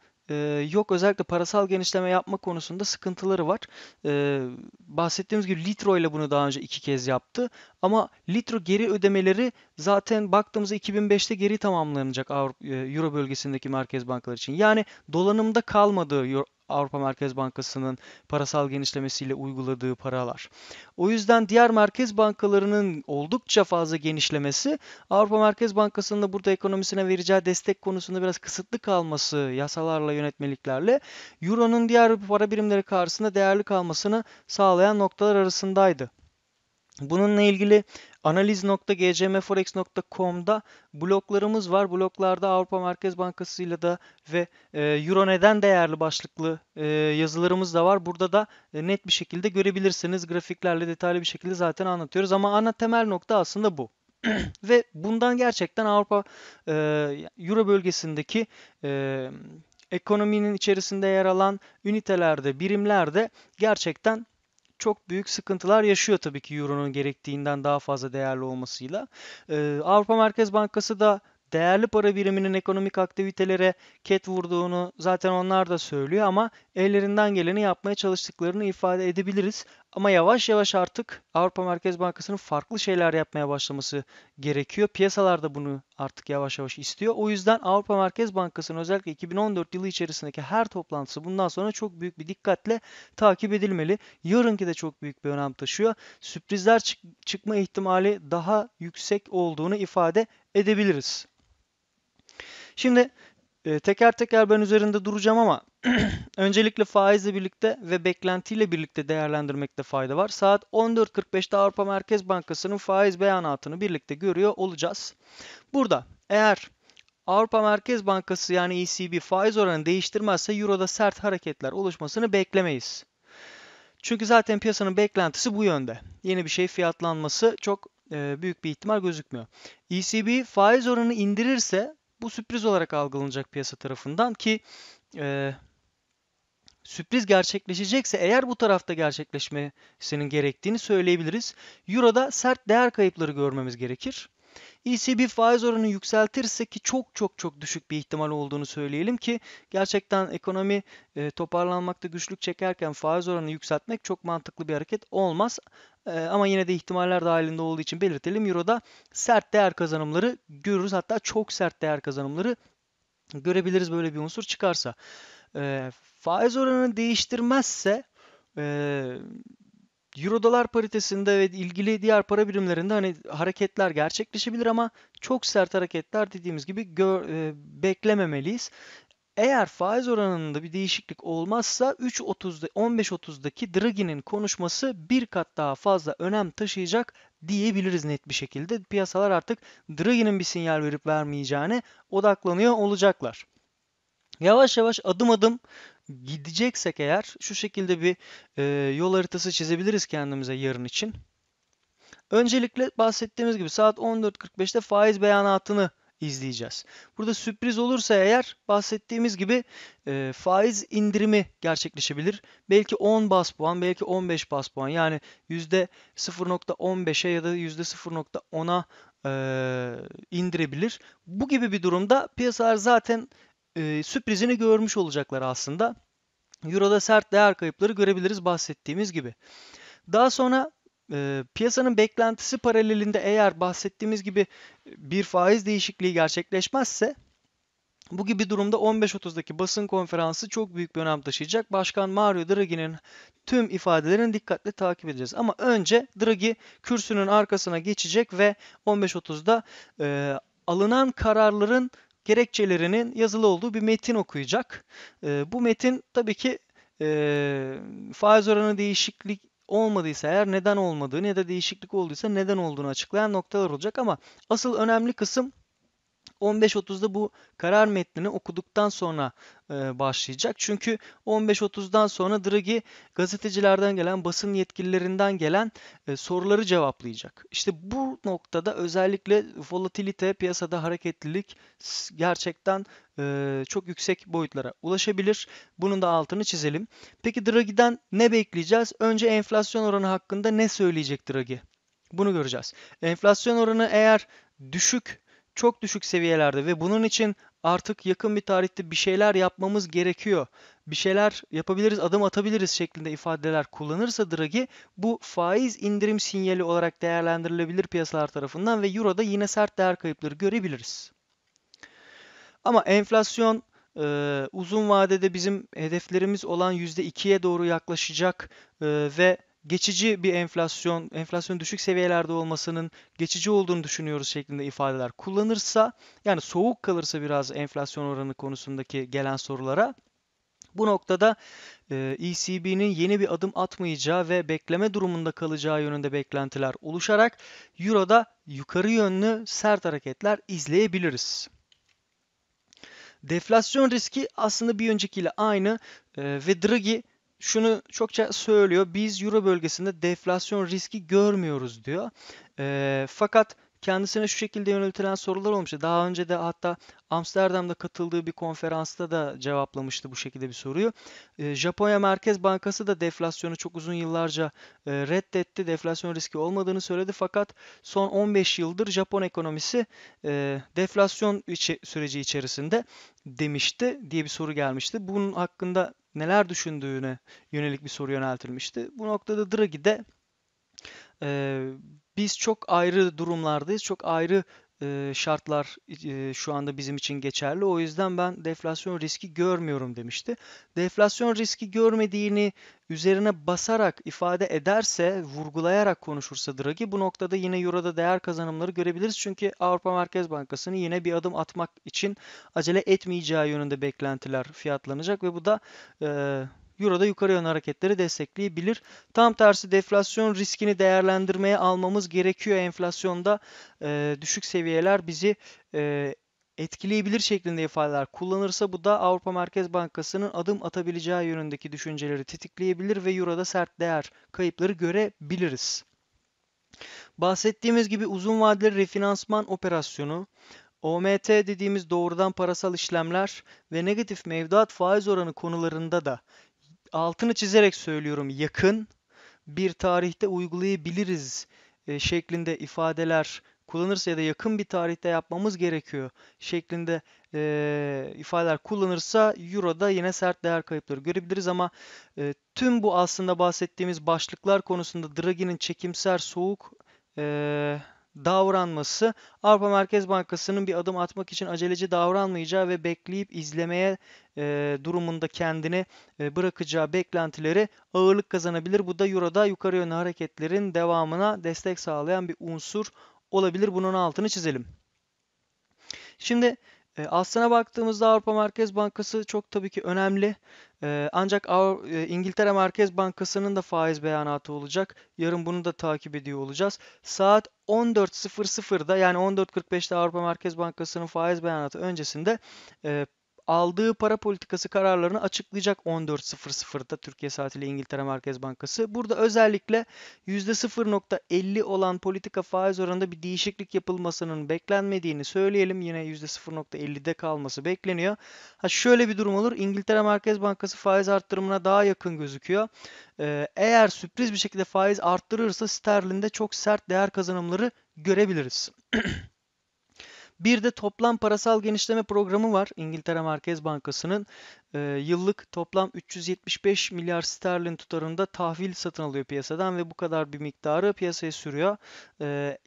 yok özellikle parasal genişleme yapma konusunda sıkıntıları var. E, bahsettiğimiz gibi Litro ile bunu daha önce iki kez yaptı. Ama Litro geri ödemeleri zaten baktığımızda 2005'te geri tamamlanacak Euro bölgesindeki merkez bankalar için. Yani dolanımda kalmadığı Avrupa Merkez Bankası'nın parasal genişlemesiyle uyguladığı paralar. O yüzden diğer merkez bankalarının oldukça fazla genişlemesi Avrupa Merkez Bankası'nın da burada ekonomisine vereceği destek konusunda biraz kısıtlı kalması yasalarla yönetmeliklerle Euro'nun diğer para birimleri karşısında değerli kalmasını sağlayan noktalar arasındaydı. Bununla ilgili analiz.gcmforex.com'da bloklarımız var. Bloklarda Avrupa Merkez Bankası ile de ve e, Euro neden değerli başlıklı e, yazılarımız da var. Burada da e, net bir şekilde görebilirsiniz. Grafiklerle detaylı bir şekilde zaten anlatıyoruz ama ana temel nokta aslında bu. ve bundan gerçekten Avrupa e, Euro bölgesindeki e, ekonominin içerisinde yer alan ünitelerde, birimlerde gerçekten çok büyük sıkıntılar yaşıyor tabii ki Euro'nun gerektiğinden daha fazla değerli olmasıyla. Ee, Avrupa Merkez Bankası da değerli para biriminin ekonomik aktivitelere ket vurduğunu zaten onlar da söylüyor ama ellerinden geleni yapmaya çalıştıklarını ifade edebiliriz. Ama yavaş yavaş artık Avrupa Merkez Bankası'nın farklı şeyler yapmaya başlaması gerekiyor. Piyasalar da bunu artık yavaş yavaş istiyor. O yüzden Avrupa Merkez Bankası'nın özellikle 2014 yılı içerisindeki her toplantısı bundan sonra çok büyük bir dikkatle takip edilmeli. Yarınki de çok büyük bir önem taşıyor. Sürprizler çık çıkma ihtimali daha yüksek olduğunu ifade edebiliriz. Şimdi e, teker teker ben üzerinde duracağım ama öncelikle faizle birlikte ve beklentiyle birlikte değerlendirmekte fayda var. Saat 14.45'te Avrupa Merkez Bankası'nın faiz beyanatını birlikte görüyor olacağız. Burada eğer Avrupa Merkez Bankası yani ECB faiz oranını değiştirmezse Euro'da sert hareketler oluşmasını beklemeyiz. Çünkü zaten piyasanın beklentisi bu yönde. Yeni bir şey fiyatlanması çok e, büyük bir ihtimal gözükmüyor. ECB faiz oranını indirirse bu sürpriz olarak algılanacak piyasa tarafından ki e, sürpriz gerçekleşecekse eğer bu tarafta gerçekleşmesinin gerektiğini söyleyebiliriz. Euro'da sert değer kayıpları görmemiz gerekir. ECB faiz oranını yükseltirse ki çok çok çok düşük bir ihtimal olduğunu söyleyelim ki gerçekten ekonomi e, toparlanmakta güçlük çekerken faiz oranını yükseltmek çok mantıklı bir hareket olmaz. E, ama yine de ihtimaller dahilinde olduğu için belirtelim. Euro'da sert değer kazanımları görürüz. Hatta çok sert değer kazanımları görebiliriz böyle bir unsur çıkarsa. E, faiz oranını değiştirmezse e, Euro dolar paritesinde ve ilgili diğer para birimlerinde hani hareketler gerçekleşebilir ama çok sert hareketler dediğimiz gibi gör, e, beklememeliyiz. Eğer faiz oranında bir değişiklik olmazsa 3.30'da 15.30'daki Draghi'nin konuşması bir kat daha fazla önem taşıyacak diyebiliriz net bir şekilde. Piyasalar artık Draghi'nin bir sinyal verip vermeyeceğine odaklanıyor olacaklar. Yavaş yavaş adım adım gideceksek eğer şu şekilde bir e, yol haritası çizebiliriz kendimize yarın için. Öncelikle bahsettiğimiz gibi saat 14.45'te faiz beyanatını izleyeceğiz. Burada sürpriz olursa eğer bahsettiğimiz gibi e, faiz indirimi gerçekleşebilir. Belki 10 bas puan, belki 15 bas puan yani %0.15'e ya da %0.10'a e, indirebilir. Bu gibi bir durumda piyasalar zaten e, sürprizini görmüş olacaklar aslında. Euro'da sert değer kayıpları görebiliriz bahsettiğimiz gibi. Daha sonra e, piyasanın beklentisi paralelinde eğer bahsettiğimiz gibi bir faiz değişikliği gerçekleşmezse bu gibi durumda 15.30'daki basın konferansı çok büyük bir önem taşıyacak. Başkan Mario Draghi'nin tüm ifadelerini dikkatle takip edeceğiz. Ama önce Draghi kürsünün arkasına geçecek ve 15.30'da e, alınan kararların gerekçelerinin yazılı olduğu bir metin okuyacak. E, bu metin tabii ki e, faiz oranı değişiklik olmadıysa eğer neden olmadığı, ne de değişiklik olduysa neden olduğunu açıklayan noktalar olacak ama asıl önemli kısım 15.30'da bu karar metnini okuduktan sonra e, başlayacak. Çünkü 15.30'dan sonra Draghi gazetecilerden gelen, basın yetkililerinden gelen e, soruları cevaplayacak. İşte bu noktada özellikle volatilite, piyasada hareketlilik gerçekten e, çok yüksek boyutlara ulaşabilir. Bunun da altını çizelim. Peki Draghi'den ne bekleyeceğiz? Önce enflasyon oranı hakkında ne söyleyecek Draghi? Bunu göreceğiz. Enflasyon oranı eğer düşük çok düşük seviyelerde ve bunun için artık yakın bir tarihte bir şeyler yapmamız gerekiyor. Bir şeyler yapabiliriz, adım atabiliriz şeklinde ifadeler kullanırsa Draghi bu faiz indirim sinyali olarak değerlendirilebilir piyasalar tarafından ve Euro'da yine sert değer kayıpları görebiliriz. Ama enflasyon e, uzun vadede bizim hedeflerimiz olan %2'ye doğru yaklaşacak e, ve geçici bir enflasyon, enflasyon düşük seviyelerde olmasının geçici olduğunu düşünüyoruz şeklinde ifadeler kullanırsa, yani soğuk kalırsa biraz enflasyon oranı konusundaki gelen sorulara bu noktada e, ECB'nin yeni bir adım atmayacağı ve bekleme durumunda kalacağı yönünde beklentiler oluşarak Euro'da yukarı yönlü sert hareketler izleyebiliriz. Deflasyon riski aslında bir öncekiyle aynı e, ve Draghi şunu çokça söylüyor. Biz Euro bölgesinde deflasyon riski görmüyoruz diyor. E, fakat kendisine şu şekilde yöneltilen sorular olmuştu. Daha önce de hatta Amsterdam'da katıldığı bir konferansta da cevaplamıştı bu şekilde bir soruyu. E, Japonya Merkez Bankası da deflasyonu çok uzun yıllarca e, reddetti. Deflasyon riski olmadığını söyledi fakat son 15 yıldır Japon ekonomisi e, deflasyon içi, süreci içerisinde demişti diye bir soru gelmişti. Bunun hakkında neler düşündüğüne yönelik bir soru yöneltilmişti. Bu noktada Draghi de e, biz çok ayrı durumlardayız, çok ayrı şartlar şu anda bizim için geçerli. O yüzden ben deflasyon riski görmüyorum demişti. Deflasyon riski görmediğini üzerine basarak ifade ederse, vurgulayarak konuşursa Draghi bu noktada yine Euro'da değer kazanımları görebiliriz. Çünkü Avrupa Merkez Bankası'nı yine bir adım atmak için acele etmeyeceği yönünde beklentiler fiyatlanacak ve bu da Euro'da yukarı yön hareketleri destekleyebilir. Tam tersi deflasyon riskini değerlendirmeye almamız gerekiyor. Enflasyonda e, düşük seviyeler bizi e, etkileyebilir şeklinde ifadeler kullanırsa bu da Avrupa Merkez Bankası'nın adım atabileceği yönündeki düşünceleri tetikleyebilir ve Euro'da sert değer kayıpları görebiliriz. Bahsettiğimiz gibi uzun vadeli refinansman operasyonu, OMT dediğimiz doğrudan parasal işlemler ve negatif mevduat faiz oranı konularında da altını çizerek söylüyorum yakın bir tarihte uygulayabiliriz e, şeklinde ifadeler kullanırsa ya da yakın bir tarihte yapmamız gerekiyor şeklinde e, ifadeler kullanırsa Euro'da yine sert değer kayıpları görebiliriz ama e, tüm bu aslında bahsettiğimiz başlıklar konusunda Draghi'nin çekimser soğuk e, davranması Avrupa Merkez Bankası'nın bir adım atmak için aceleci davranmayacağı ve bekleyip izlemeye e, durumunda kendini e, bırakacağı beklentileri ağırlık kazanabilir. Bu da Euro'da yukarı yönlü hareketlerin devamına destek sağlayan bir unsur olabilir. Bunun altını çizelim. Şimdi aslına baktığımızda Avrupa Merkez Bankası çok tabii ki önemli. ancak İngiltere Merkez Bankası'nın da faiz beyanatı olacak. Yarın bunu da takip ediyor olacağız. Saat 14.00'da yani 14.45'te Avrupa Merkez Bankası'nın faiz beyanatı öncesinde aldığı para politikası kararlarını açıklayacak 14.00'da Türkiye saatiyle İngiltere Merkez Bankası. Burada özellikle %0.50 olan politika faiz oranında bir değişiklik yapılmasının beklenmediğini söyleyelim. Yine %0.50'de kalması bekleniyor. Ha şöyle bir durum olur. İngiltere Merkez Bankası faiz arttırımına daha yakın gözüküyor. Ee, eğer sürpriz bir şekilde faiz arttırırsa sterlinde çok sert değer kazanımları görebiliriz. Bir de toplam parasal genişleme programı var. İngiltere Merkez Bankası'nın e, yıllık toplam 375 milyar sterlin tutarında tahvil satın alıyor piyasadan ve bu kadar bir miktarı piyasaya sürüyor. E,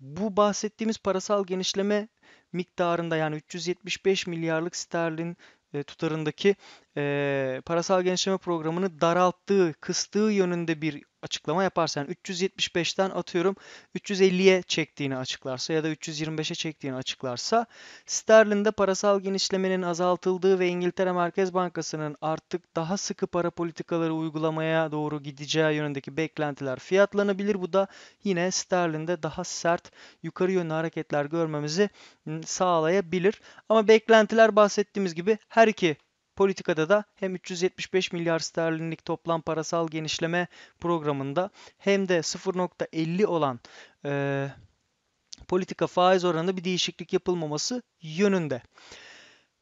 bu bahsettiğimiz parasal genişleme miktarında yani 375 milyarlık sterlin e, tutarındaki e, parasal genişleme programını daralttığı, kıstığı yönünde bir açıklama yaparsa yani 375'ten atıyorum 350'ye çektiğini açıklarsa ya da 325'e çektiğini açıklarsa sterlinde parasal genişlemenin azaltıldığı ve İngiltere Merkez Bankası'nın artık daha sıkı para politikaları uygulamaya doğru gideceği yönündeki beklentiler fiyatlanabilir. Bu da yine sterlinde daha sert yukarı yönlü hareketler görmemizi ıı, sağlayabilir. Ama beklentiler bahsettiğimiz gibi her iki Politikada da hem 375 milyar sterlinlik toplam parasal genişleme programında hem de 0.50 olan e, politika faiz oranında bir değişiklik yapılmaması yönünde.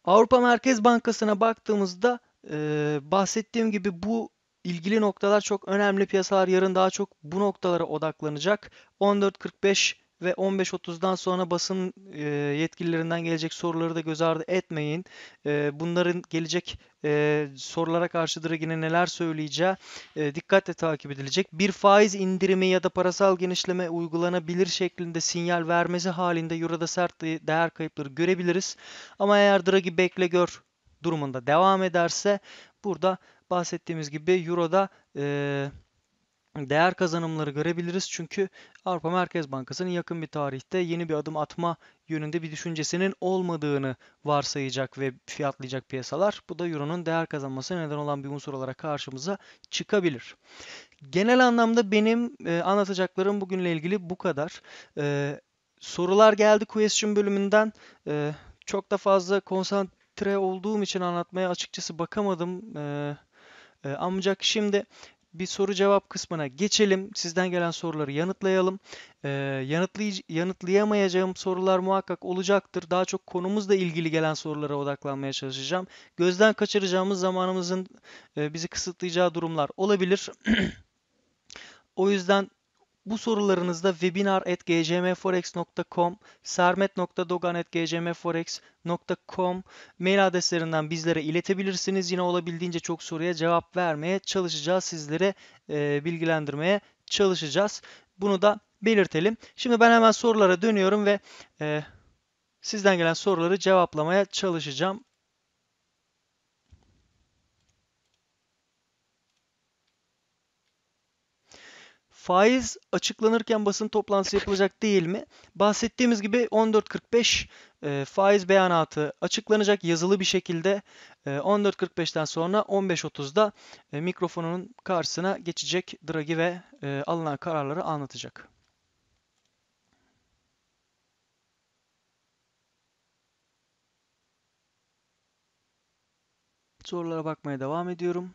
Avrupa Merkez Bankası'na baktığımızda e, bahsettiğim gibi bu ilgili noktalar çok önemli. Piyasalar yarın daha çok bu noktalara odaklanacak. 14.45 ve 15.30'dan sonra basın e, yetkililerinden gelecek soruları da göz ardı etmeyin. E, bunların gelecek e, sorulara karşı yine neler söyleyeceği e, dikkatle takip edilecek. Bir faiz indirimi ya da parasal genişleme uygulanabilir şeklinde sinyal vermesi halinde Euro'da sert değer kayıpları görebiliriz. Ama eğer Draghi bekle gör durumunda devam ederse burada bahsettiğimiz gibi Euro'da... E, değer kazanımları görebiliriz. Çünkü Avrupa Merkez Bankası'nın yakın bir tarihte yeni bir adım atma yönünde bir düşüncesinin olmadığını varsayacak ve fiyatlayacak piyasalar. Bu da Euro'nun değer kazanması neden olan bir unsur olarak karşımıza çıkabilir. Genel anlamda benim e, anlatacaklarım bugünle ilgili bu kadar. E, sorular geldi question bölümünden. E, çok da fazla konsantre olduğum için anlatmaya açıkçası bakamadım. E, ancak şimdi bir soru cevap kısmına geçelim. Sizden gelen soruları yanıtlayalım. Ee, yanıtlay yanıtlayamayacağım sorular muhakkak olacaktır. Daha çok konumuzla ilgili gelen sorulara odaklanmaya çalışacağım. Gözden kaçıracağımız zamanımızın e, bizi kısıtlayacağı durumlar olabilir. o yüzden bu sorularınızda webinar.gcmforex.com, sermet.dogan.gcmforex.com mail adreslerinden bizlere iletebilirsiniz. Yine olabildiğince çok soruya cevap vermeye çalışacağız. Sizlere e, bilgilendirmeye çalışacağız. Bunu da belirtelim. Şimdi ben hemen sorulara dönüyorum ve e, sizden gelen soruları cevaplamaya çalışacağım. faiz açıklanırken basın toplantısı yapılacak değil mi? Bahsettiğimiz gibi 14.45 e, faiz beyanatı açıklanacak yazılı bir şekilde. E, 14.45'ten sonra 15.30'da e, mikrofonun karşısına geçecek Draghi ve e, alınan kararları anlatacak. Sorulara bakmaya devam ediyorum.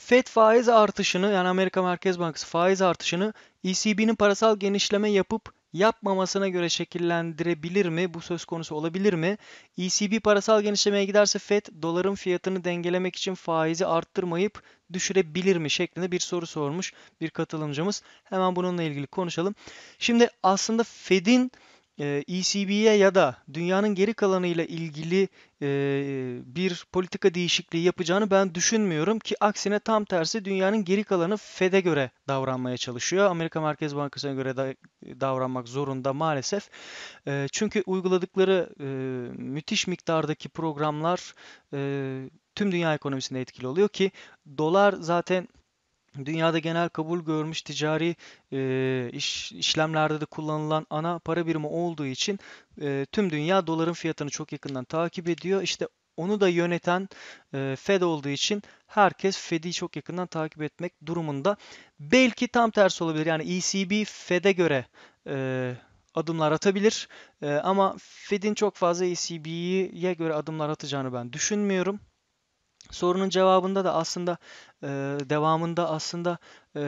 FED faiz artışını yani Amerika Merkez Bankası faiz artışını ECB'nin parasal genişleme yapıp yapmamasına göre şekillendirebilir mi? Bu söz konusu olabilir mi? ECB parasal genişlemeye giderse FED doların fiyatını dengelemek için faizi arttırmayıp düşürebilir mi şeklinde bir soru sormuş bir katılımcımız. Hemen bununla ilgili konuşalım. Şimdi aslında FED'in ECB'ye ee, e ya da dünyanın geri kalanıyla ilgili e, bir politika değişikliği yapacağını ben düşünmüyorum ki aksine tam tersi dünyanın geri kalanı Fed'e göre davranmaya çalışıyor. Amerika Merkez Bankası'na göre da e, davranmak zorunda maalesef. Çünkü uyguladıkları müthiş miktardaki programlar tüm dünya ekonomisine etkili oluyor ki dolar zaten Dünyada genel kabul görmüş ticari e, iş, işlemlerde de kullanılan ana para birimi olduğu için e, tüm dünya doların fiyatını çok yakından takip ediyor. İşte onu da yöneten e, Fed olduğu için herkes Fed'i çok yakından takip etmek durumunda. Belki tam tersi olabilir. Yani ECB Fed'e göre e, adımlar atabilir. E, ama Fed'in çok fazla ECB'ye göre adımlar atacağını ben düşünmüyorum. Sorunun cevabında da aslında e, devamında aslında e,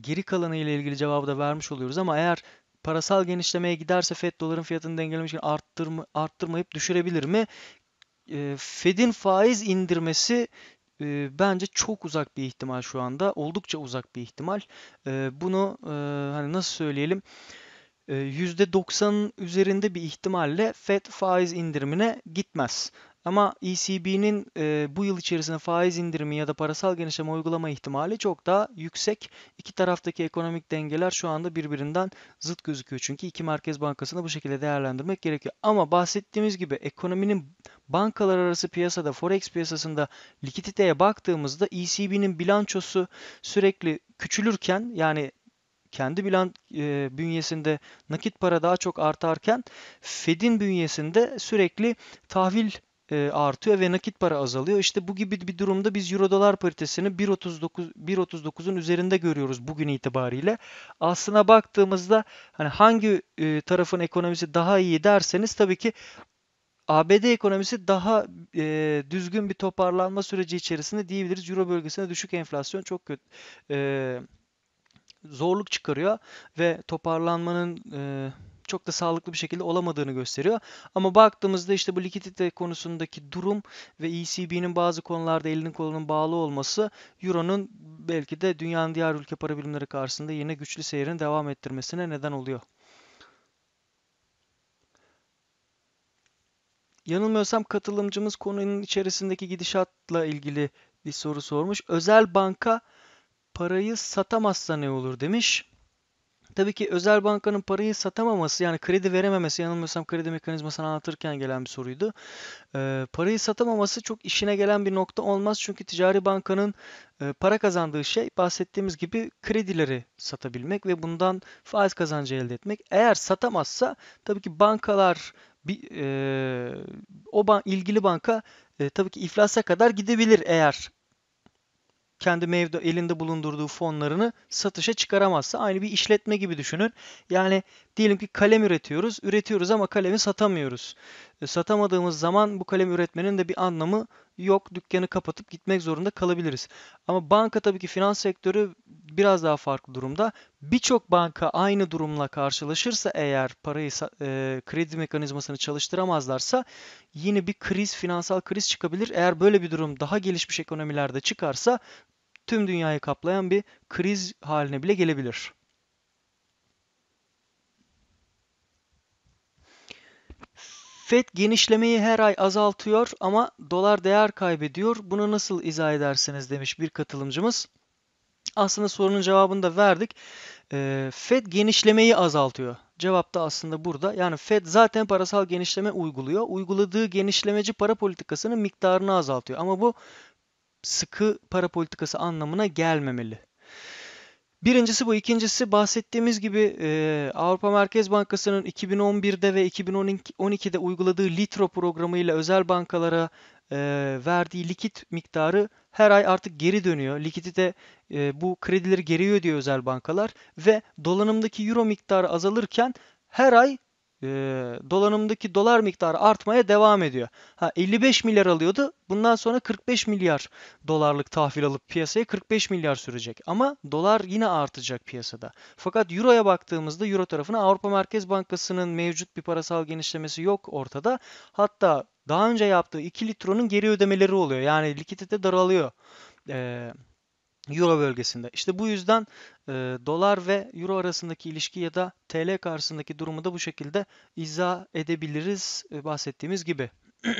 geri kalanı ile ilgili cevabı da vermiş oluyoruz ama eğer parasal genişlemeye giderse Fed doların fiyatını dengelemişken arttırma, arttırmayıp düşürebilir mi? E, Fed'in faiz indirmesi e, bence çok uzak bir ihtimal şu anda. Oldukça uzak bir ihtimal. E, bunu e, hani nasıl söyleyelim? E, %90'ın üzerinde bir ihtimalle Fed faiz indirimine gitmez. Ama ECB'nin e, bu yıl içerisinde faiz indirimi ya da parasal genişleme uygulama ihtimali çok daha yüksek. İki taraftaki ekonomik dengeler şu anda birbirinden zıt gözüküyor. Çünkü iki merkez bankasını bu şekilde değerlendirmek gerekiyor. Ama bahsettiğimiz gibi ekonominin bankalar arası piyasada, forex piyasasında likiditeye baktığımızda ECB'nin bilançosu sürekli küçülürken yani kendi bilan e, bünyesinde nakit para daha çok artarken Fed'in bünyesinde sürekli tahvil e, artıyor ve nakit para azalıyor. İşte bu gibi bir durumda biz euro dolar paritesini 1.39 1.39'un üzerinde görüyoruz bugün itibariyle. Aslına baktığımızda hani hangi e, tarafın ekonomisi daha iyi derseniz tabii ki ABD ekonomisi daha e, düzgün bir toparlanma süreci içerisinde diyebiliriz. Euro bölgesinde düşük enflasyon çok kötü e, zorluk çıkarıyor ve toparlanmanın e, çok da sağlıklı bir şekilde olamadığını gösteriyor. Ama baktığımızda işte bu likidite konusundaki durum ve ECB'nin bazı konularda elinin kolunun bağlı olması Euro'nun belki de dünyanın diğer ülke para birimleri karşısında yine güçlü seyrini devam ettirmesine neden oluyor. Yanılmıyorsam katılımcımız konunun içerisindeki gidişatla ilgili bir soru sormuş. Özel banka parayı satamazsa ne olur demiş tabii ki özel bankanın parayı satamaması yani kredi verememesi yanılmıyorsam kredi mekanizmasını anlatırken gelen bir soruydu. E, parayı satamaması çok işine gelen bir nokta olmaz çünkü ticari bankanın e, para kazandığı şey bahsettiğimiz gibi kredileri satabilmek ve bundan faiz kazancı elde etmek. Eğer satamazsa tabii ki bankalar bir, e, o ban, ilgili banka e, tabii ki iflasa kadar gidebilir eğer kendi mevdu elinde bulundurduğu fonlarını satışa çıkaramazsa aynı bir işletme gibi düşünün. Yani diyelim ki kalem üretiyoruz, üretiyoruz ama kalemi satamıyoruz. E, satamadığımız zaman bu kalem üretmenin de bir anlamı yok dükkanı kapatıp gitmek zorunda kalabiliriz. Ama banka tabii ki finans sektörü biraz daha farklı durumda. Birçok banka aynı durumla karşılaşırsa eğer parayı e, kredi mekanizmasını çalıştıramazlarsa yine bir kriz, finansal kriz çıkabilir. Eğer böyle bir durum daha gelişmiş ekonomilerde çıkarsa tüm dünyayı kaplayan bir kriz haline bile gelebilir. Fed genişlemeyi her ay azaltıyor ama dolar değer kaybediyor. Bunu nasıl izah edersiniz demiş bir katılımcımız. Aslında sorunun cevabını da verdik. E, Fed genişlemeyi azaltıyor. Cevap da aslında burada. Yani Fed zaten parasal genişleme uyguluyor. Uyguladığı genişlemeci para politikasının miktarını azaltıyor. Ama bu sıkı para politikası anlamına gelmemeli. Birincisi bu. ikincisi bahsettiğimiz gibi e, Avrupa Merkez Bankası'nın 2011'de ve 2012'de uyguladığı Litro programıyla özel bankalara e, verdiği likit miktarı her ay artık geri dönüyor. Likidite e, bu kredileri geri ödüyor özel bankalar ve dolanımdaki euro miktarı azalırken her ay e, dolanımdaki dolar miktarı artmaya devam ediyor. Ha 55 milyar alıyordu. Bundan sonra 45 milyar dolarlık tahvil alıp piyasaya 45 milyar sürecek. Ama dolar yine artacak piyasada. Fakat euroya baktığımızda euro tarafına Avrupa Merkez Bankası'nın mevcut bir parasal genişlemesi yok ortada. Hatta daha önce yaptığı 2 litronun geri ödemeleri oluyor. Yani likidite daralıyor. Eee Euro bölgesinde. İşte bu yüzden e, dolar ve euro arasındaki ilişki ya da TL karşısındaki durumu da bu şekilde izah edebiliriz e, bahsettiğimiz gibi.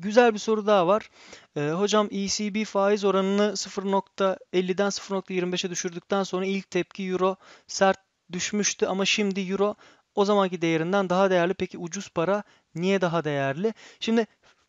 Güzel bir soru daha var. E, hocam ECB faiz oranını 0.50'den 0.25'e düşürdükten sonra ilk tepki euro sert düşmüştü ama şimdi euro o zamanki değerinden daha değerli. Peki ucuz para niye daha değerli? Şimdi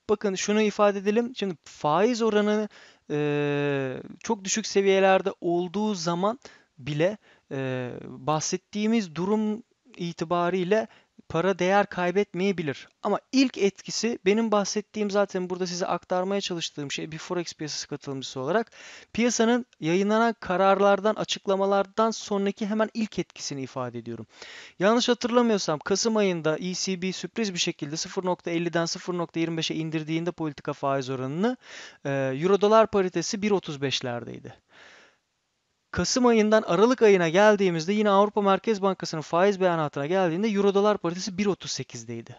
bakın şunu ifade edelim. Şimdi faiz oranı e, çok düşük seviyelerde olduğu zaman bile e, bahsettiğimiz durum itibariyle para değer kaybetmeyebilir. Ama ilk etkisi benim bahsettiğim zaten burada size aktarmaya çalıştığım şey bir forex piyasası katılımcısı olarak piyasanın yayınlanan kararlardan, açıklamalardan sonraki hemen ilk etkisini ifade ediyorum. Yanlış hatırlamıyorsam Kasım ayında ECB sürpriz bir şekilde 0.50'den 0.25'e indirdiğinde politika faiz oranını euro dolar paritesi 1.35'lerdeydi. Kasım ayından Aralık ayına geldiğimizde yine Avrupa Merkez Bankası'nın faiz beyanatına geldiğinde Eurodolar paritesi 1.38'deydi.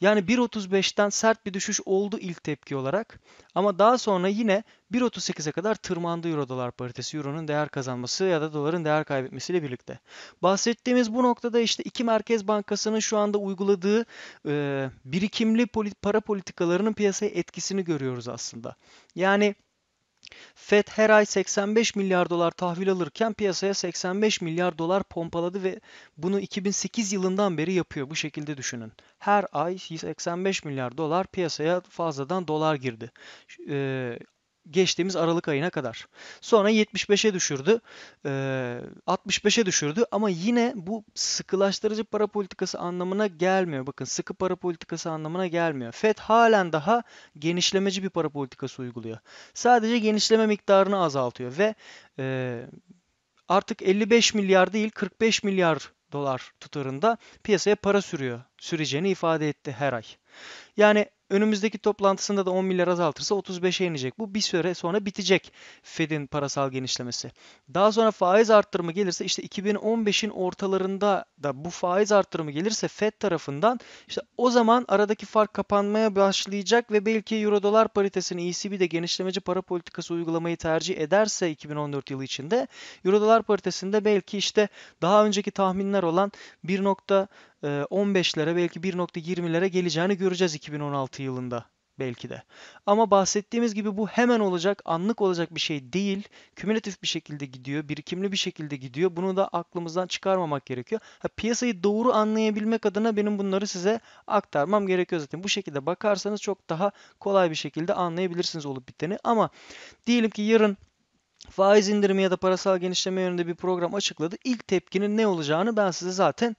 Yani 1.35'ten sert bir düşüş oldu ilk tepki olarak ama daha sonra yine 1.38'e kadar tırmandı Euro dolar paritesi Euro'nun değer kazanması ya da doların değer kaybetmesiyle birlikte. Bahsettiğimiz bu noktada işte iki merkez bankasının şu anda uyguladığı e, birikimli para politikalarının piyasaya etkisini görüyoruz aslında. Yani Fed her ay 85 milyar dolar tahvil alırken piyasaya 85 milyar dolar pompaladı ve bunu 2008 yılından beri yapıyor. Bu şekilde düşünün. Her ay 85 milyar dolar piyasaya fazladan dolar girdi. Ee, geçtiğimiz Aralık ayına kadar. Sonra 75'e düşürdü. 65'e düşürdü ama yine bu sıkılaştırıcı para politikası anlamına gelmiyor. Bakın sıkı para politikası anlamına gelmiyor. Fed halen daha genişlemeci bir para politikası uyguluyor. Sadece genişleme miktarını azaltıyor ve artık 55 milyar değil 45 milyar dolar tutarında piyasaya para sürüyor. Süreceğini ifade etti her ay. Yani Önümüzdeki toplantısında da 10 milyar azaltırsa 35'e inecek. Bu bir süre sonra bitecek Fed'in parasal genişlemesi. Daha sonra faiz arttırımı gelirse işte 2015'in ortalarında da bu faiz arttırımı gelirse Fed tarafından işte o zaman aradaki fark kapanmaya başlayacak ve belki euro dolar paritesini ECB de genişlemeci para politikası uygulamayı tercih ederse 2014 yılı içinde euro dolar paritesinde belki işte daha önceki tahminler olan 1. 15'lere belki 1.20'lere geleceğini göreceğiz 2016 yılında belki de. Ama bahsettiğimiz gibi bu hemen olacak, anlık olacak bir şey değil. Kümülatif bir şekilde gidiyor, birikimli bir şekilde gidiyor. Bunu da aklımızdan çıkarmamak gerekiyor. Ha, piyasayı doğru anlayabilmek adına benim bunları size aktarmam gerekiyor zaten. Bu şekilde bakarsanız çok daha kolay bir şekilde anlayabilirsiniz olup biteni. Ama diyelim ki yarın faiz indirimi ya da parasal genişleme yönünde bir program açıkladı. İlk tepkinin ne olacağını ben size zaten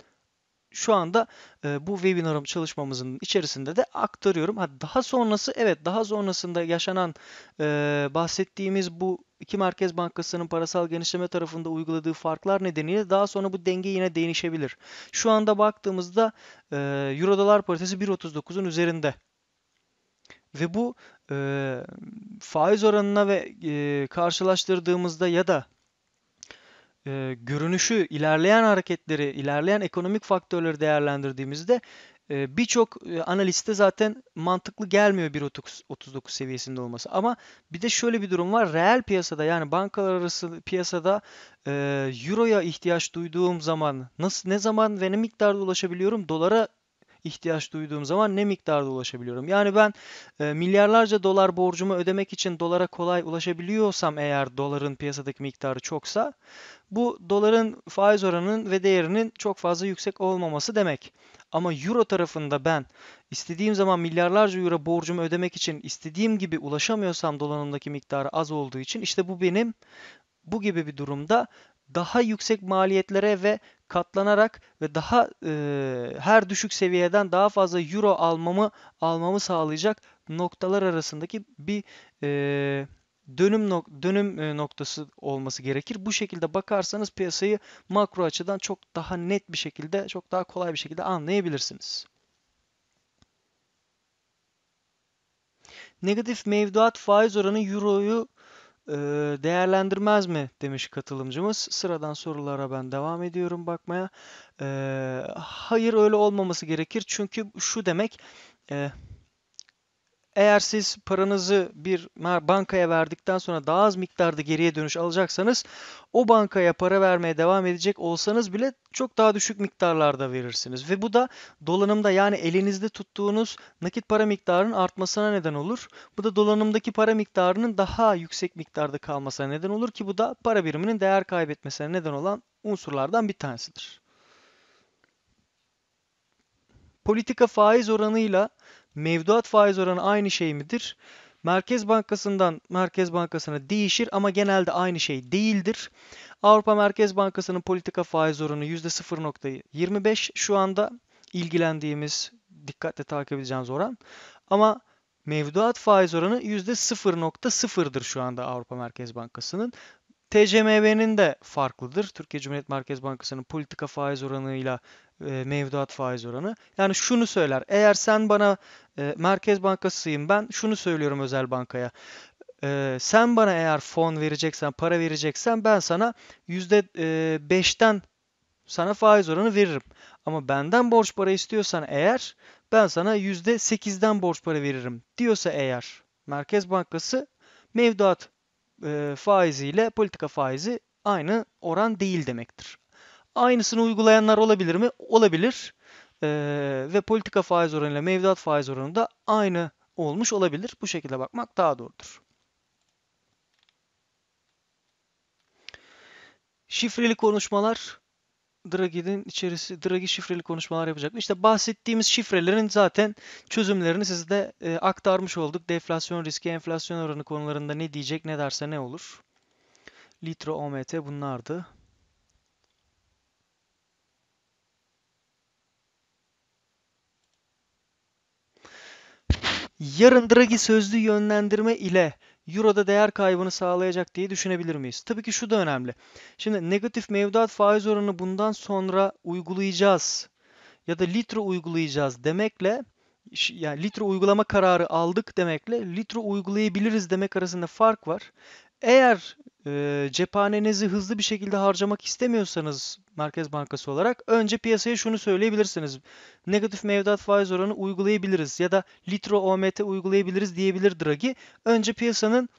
şu anda e, bu webinarım çalışmamızın içerisinde de aktarıyorum. Ha, daha sonrası evet daha sonrasında yaşanan e, bahsettiğimiz bu iki merkez bankasının parasal genişleme tarafında uyguladığı farklar nedeniyle daha sonra bu denge yine değişebilir. Şu anda baktığımızda e, euro dolar paritesi 1.39'un üzerinde. Ve bu e, faiz oranına ve e, karşılaştırdığımızda ya da e, görünüşü, ilerleyen hareketleri, ilerleyen ekonomik faktörleri değerlendirdiğimizde e, birçok e, analiste zaten mantıklı gelmiyor bir 39 seviyesinde olması. Ama bir de şöyle bir durum var. Reel piyasada yani bankalar arası piyasada e, euroya ihtiyaç duyduğum zaman nasıl ne zaman ve ne miktarda ulaşabiliyorum? Dolara ihtiyaç duyduğum zaman ne miktarda ulaşabiliyorum? Yani ben e, milyarlarca dolar borcumu ödemek için dolara kolay ulaşabiliyorsam eğer doların piyasadaki miktarı çoksa bu doların faiz oranının ve değerinin çok fazla yüksek olmaması demek. Ama euro tarafında ben istediğim zaman milyarlarca euro borcumu ödemek için istediğim gibi ulaşamıyorsam dolanımdaki miktarı az olduğu için işte bu benim bu gibi bir durumda daha yüksek maliyetlere ve katlanarak ve daha e, her düşük seviyeden daha fazla euro almamı almamı sağlayacak noktalar arasındaki bir e, dönüm nok dönüm noktası olması gerekir. Bu şekilde bakarsanız piyasayı makro açıdan çok daha net bir şekilde, çok daha kolay bir şekilde anlayabilirsiniz. Negatif mevduat faiz oranı euroyu değerlendirmez mi demiş katılımcımız. Sıradan sorulara ben devam ediyorum bakmaya. Hayır öyle olmaması gerekir çünkü şu demek eğer siz paranızı bir bankaya verdikten sonra daha az miktarda geriye dönüş alacaksanız o bankaya para vermeye devam edecek olsanız bile çok daha düşük miktarlarda verirsiniz. Ve bu da dolanımda yani elinizde tuttuğunuz nakit para miktarının artmasına neden olur. Bu da dolanımdaki para miktarının daha yüksek miktarda kalmasına neden olur ki bu da para biriminin değer kaybetmesine neden olan unsurlardan bir tanesidir. Politika faiz oranıyla mevduat faiz oranı aynı şey midir? Merkez Bankası'ndan Merkez Bankası'na değişir ama genelde aynı şey değildir. Avrupa Merkez Bankası'nın politika faiz oranı %0.25 şu anda ilgilendiğimiz, dikkatle takip edeceğimiz oran. Ama mevduat faiz oranı %0.0'dır şu anda Avrupa Merkez Bankası'nın. TCMB'nin de farklıdır. Türkiye Cumhuriyet Merkez Bankası'nın politika faiz oranıyla e, mevduat faiz oranı. Yani şunu söyler. Eğer sen bana e, Merkez Bankası'yım ben şunu söylüyorum özel bankaya. E, sen bana eğer fon vereceksen, para vereceksen ben sana %5'ten e, sana faiz oranı veririm. Ama benden borç para istiyorsan eğer ben sana %8'den borç para veririm diyorsa eğer Merkez Bankası mevduat e, faiziyle politika faizi aynı oran değil demektir. Aynısını uygulayanlar olabilir mi? Olabilir. Ee, ve politika faiz oranı ile mevduat faiz oranı da aynı olmuş olabilir. Bu şekilde bakmak daha doğrudur. Şifreli konuşmalar Draghi'nin içerisi Draghi şifreli konuşmalar yapacak. İşte bahsettiğimiz şifrelerin zaten çözümlerini size e, aktarmış olduk. Deflasyon riski, enflasyon oranı konularında ne diyecek, ne derse ne olur. Litro, OMT bunlardı. Yarın Draghi sözlü yönlendirme ile Euro'da değer kaybını sağlayacak diye düşünebilir miyiz? Tabii ki şu da önemli. Şimdi negatif mevduat faiz oranı bundan sonra uygulayacağız ya da litre uygulayacağız demekle yani litre uygulama kararı aldık demekle litre uygulayabiliriz demek arasında fark var. Eğer e, cephanenizi hızlı bir şekilde harcamak istemiyorsanız Merkez Bankası olarak önce piyasaya şunu söyleyebilirsiniz. Negatif mevduat faiz oranı uygulayabiliriz ya da litro OMT uygulayabiliriz diyebilir Draghi. Önce piyasanın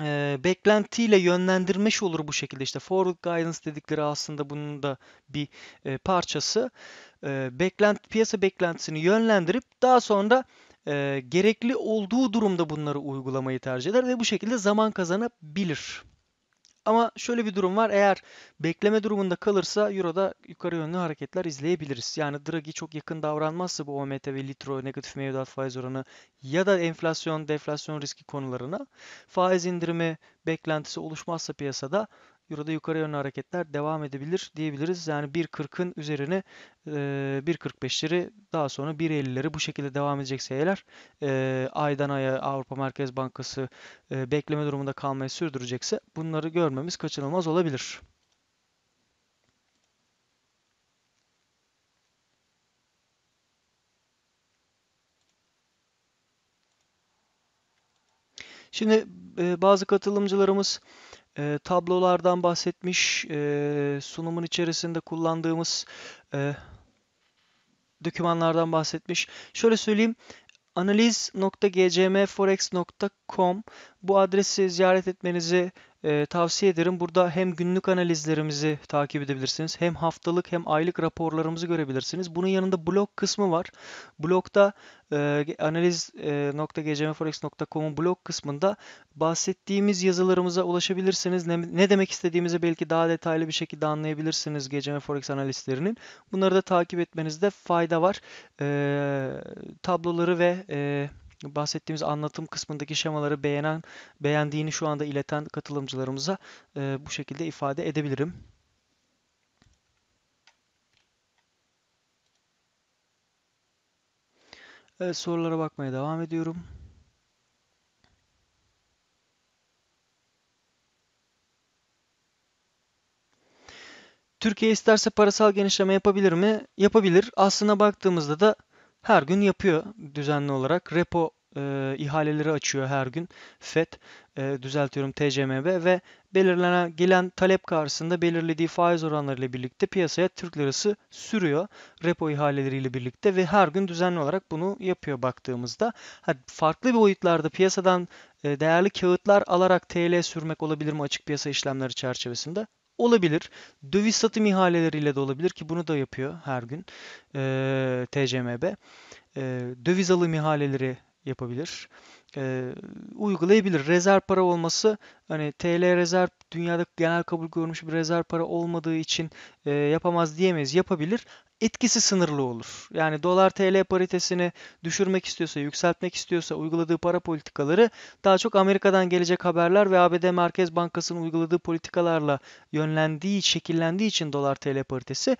e, beklentiyle yönlendirmiş olur bu şekilde. İşte forward guidance dedikleri aslında bunun da bir e, parçası. E, beklent, piyasa beklentisini yönlendirip daha sonra e, gerekli olduğu durumda bunları uygulamayı tercih eder ve bu şekilde zaman kazanabilir. Ama şöyle bir durum var. Eğer bekleme durumunda kalırsa Euro'da yukarı yönlü hareketler izleyebiliriz. Yani Draghi çok yakın davranmazsa bu OMT ve Litro negatif mevduat faiz oranı ya da enflasyon, deflasyon riski konularına faiz indirimi beklentisi oluşmazsa piyasada Euro'da yukarı yönlü hareketler devam edebilir diyebiliriz. Yani 1.40'ın üzerine 1.45'leri daha sonra 1.50'leri bu şekilde devam edecek seviyeler aydan aya Avrupa Merkez Bankası bekleme durumunda kalmayı sürdürecekse bunları görmemiz kaçınılmaz olabilir. Şimdi bazı katılımcılarımız e, tablolardan bahsetmiş. E, sunumun içerisinde kullandığımız e, dokümanlardan bahsetmiş. Şöyle söyleyeyim analiz.gcmforex.com bu adresi ziyaret etmenizi e, tavsiye ederim. Burada hem günlük analizlerimizi takip edebilirsiniz, hem haftalık hem aylık raporlarımızı görebilirsiniz. Bunun yanında blog kısmı var. Blogda e, analiz.gcmforex.com'un e, blog kısmında bahsettiğimiz yazılarımıza ulaşabilirsiniz. Ne, ne demek istediğimizi belki daha detaylı bir şekilde anlayabilirsiniz GCM Forex analistlerinin. Bunları da takip etmenizde fayda var. E, tabloları ve... E, bahsettiğimiz anlatım kısmındaki şemaları beğenen, beğendiğini şu anda ileten katılımcılarımıza e, bu şekilde ifade edebilirim. Evet, sorulara bakmaya devam ediyorum. Türkiye isterse parasal genişleme yapabilir mi? Yapabilir. Aslına baktığımızda da her gün yapıyor düzenli olarak. Repo e, ihaleleri açıyor her gün. FED e, düzeltiyorum TCMB ve belirlenen gelen talep karşısında belirlediği faiz oranlarıyla birlikte piyasaya Türk lirası sürüyor. Repo ihaleleriyle birlikte ve her gün düzenli olarak bunu yapıyor baktığımızda. Ha, farklı boyutlarda piyasadan e, değerli kağıtlar alarak TL sürmek olabilir mi açık piyasa işlemleri çerçevesinde? olabilir. Döviz satım ihaleleriyle de olabilir ki bunu da yapıyor her gün e, TCMB. E, döviz alım ihaleleri yapabilir e, uygulayabilir. Rezerv para olması hani TL rezerv dünyada genel kabul görmüş bir rezerv para olmadığı için e, yapamaz diyemeyiz. Yapabilir. Etkisi sınırlı olur. Yani dolar TL paritesini düşürmek istiyorsa, yükseltmek istiyorsa uyguladığı para politikaları daha çok Amerika'dan gelecek haberler ve ABD Merkez Bankası'nın uyguladığı politikalarla yönlendiği, şekillendiği için dolar TL paritesi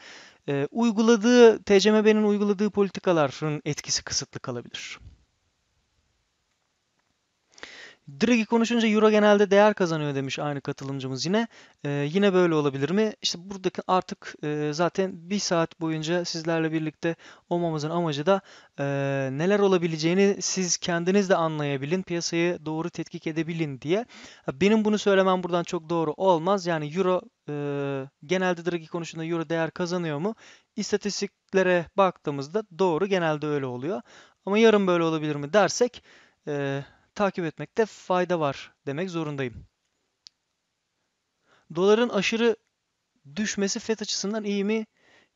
e, uyguladığı TCMB'nin uyguladığı politikaların etkisi kısıtlı kalabilir. Draghi konuşunca Euro genelde değer kazanıyor demiş aynı katılımcımız yine. Ee, yine böyle olabilir mi? İşte buradaki artık e, zaten bir saat boyunca sizlerle birlikte olmamızın amacı da e, neler olabileceğini siz kendiniz de anlayabilin, piyasayı doğru tetkik edebilin diye. Benim bunu söylemem buradan çok doğru olmaz. Yani Euro e, genelde Draghi konuşunda Euro değer kazanıyor mu? İstatistiklere baktığımızda doğru genelde öyle oluyor. Ama yarın böyle olabilir mi dersek e, takip etmekte fayda var demek zorundayım. Doların aşırı düşmesi FED açısından iyi mi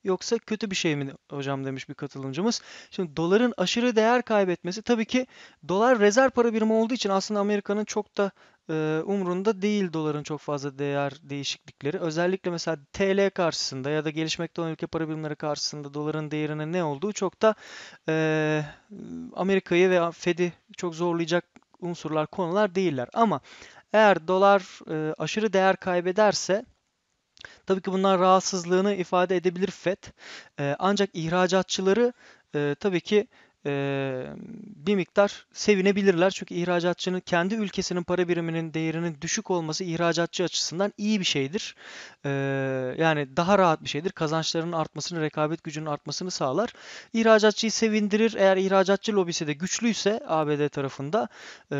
yoksa kötü bir şey mi hocam demiş bir katılımcımız. Şimdi doların aşırı değer kaybetmesi tabii ki dolar rezerv para birimi olduğu için aslında Amerika'nın çok da e, umrunda değil doların çok fazla değer değişiklikleri. Özellikle mesela TL karşısında ya da gelişmekte olan ülke para birimleri karşısında doların değerinin ne olduğu çok da e, Amerika'yı ve Fed'i çok zorlayacak unsurlar konular değiller. Ama eğer dolar e, aşırı değer kaybederse tabii ki bunlar rahatsızlığını ifade edebilir FED. E, ancak ihracatçıları e, tabii ki e, bir miktar sevinebilirler. Çünkü ihracatçının kendi ülkesinin para biriminin değerinin düşük olması ihracatçı açısından iyi bir şeydir. E, yani daha rahat bir şeydir. Kazançlarının artmasını, rekabet gücünün artmasını sağlar. İhracatçıyı sevindirir. Eğer ihracatçı lobisi de güçlüyse ABD tarafında e,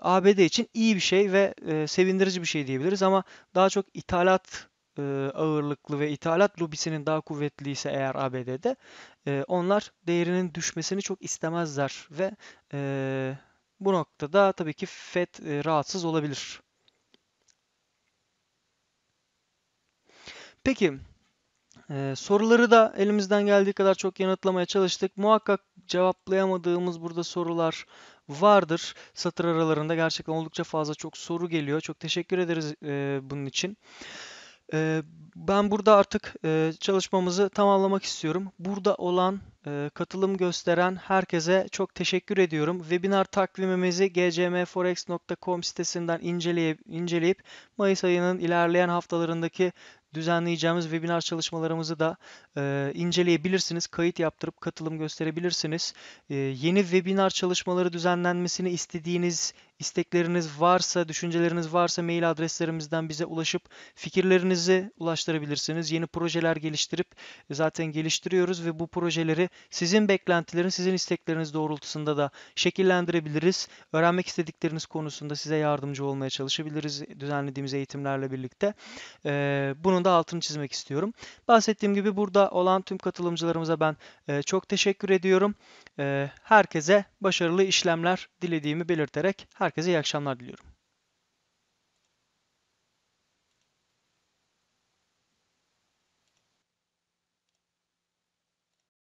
ABD için iyi bir şey ve e, sevindirici bir şey diyebiliriz ama daha çok ithalat e, ağırlıklı ve ithalat lobisinin daha kuvvetli ise eğer ABD'de e, onlar değerinin düşmesini çok istemezler ve e, bu noktada tabii ki FED rahatsız olabilir. Peki soruları da elimizden geldiği kadar çok yanıtlamaya çalıştık. Muhakkak cevaplayamadığımız burada sorular vardır. Satır aralarında gerçekten oldukça fazla çok soru geliyor. Çok teşekkür ederiz bunun için. E, ben burada artık e, çalışmamızı tamamlamak istiyorum. Burada olan, e, katılım gösteren herkese çok teşekkür ediyorum. Webinar takvimimizi gcmforex.com sitesinden inceleyip, inceleyip Mayıs ayının ilerleyen haftalarındaki düzenleyeceğimiz webinar çalışmalarımızı da e, inceleyebilirsiniz. Kayıt yaptırıp katılım gösterebilirsiniz. E, yeni webinar çalışmaları düzenlenmesini istediğiniz istekleriniz varsa, düşünceleriniz varsa mail adreslerimizden bize ulaşıp fikirlerinizi ulaştırabilirsiniz. Yeni projeler geliştirip e, zaten geliştiriyoruz ve bu projeleri sizin beklentilerin, sizin istekleriniz doğrultusunda da şekillendirebiliriz. Öğrenmek istedikleriniz konusunda size yardımcı olmaya çalışabiliriz e, düzenlediğimiz eğitimlerle birlikte. E, bunun da altını çizmek istiyorum. Bahsettiğim gibi burada olan tüm katılımcılarımıza ben çok teşekkür ediyorum. Herkese başarılı işlemler dilediğimi belirterek her herkese iyi akşamlar diliyorum.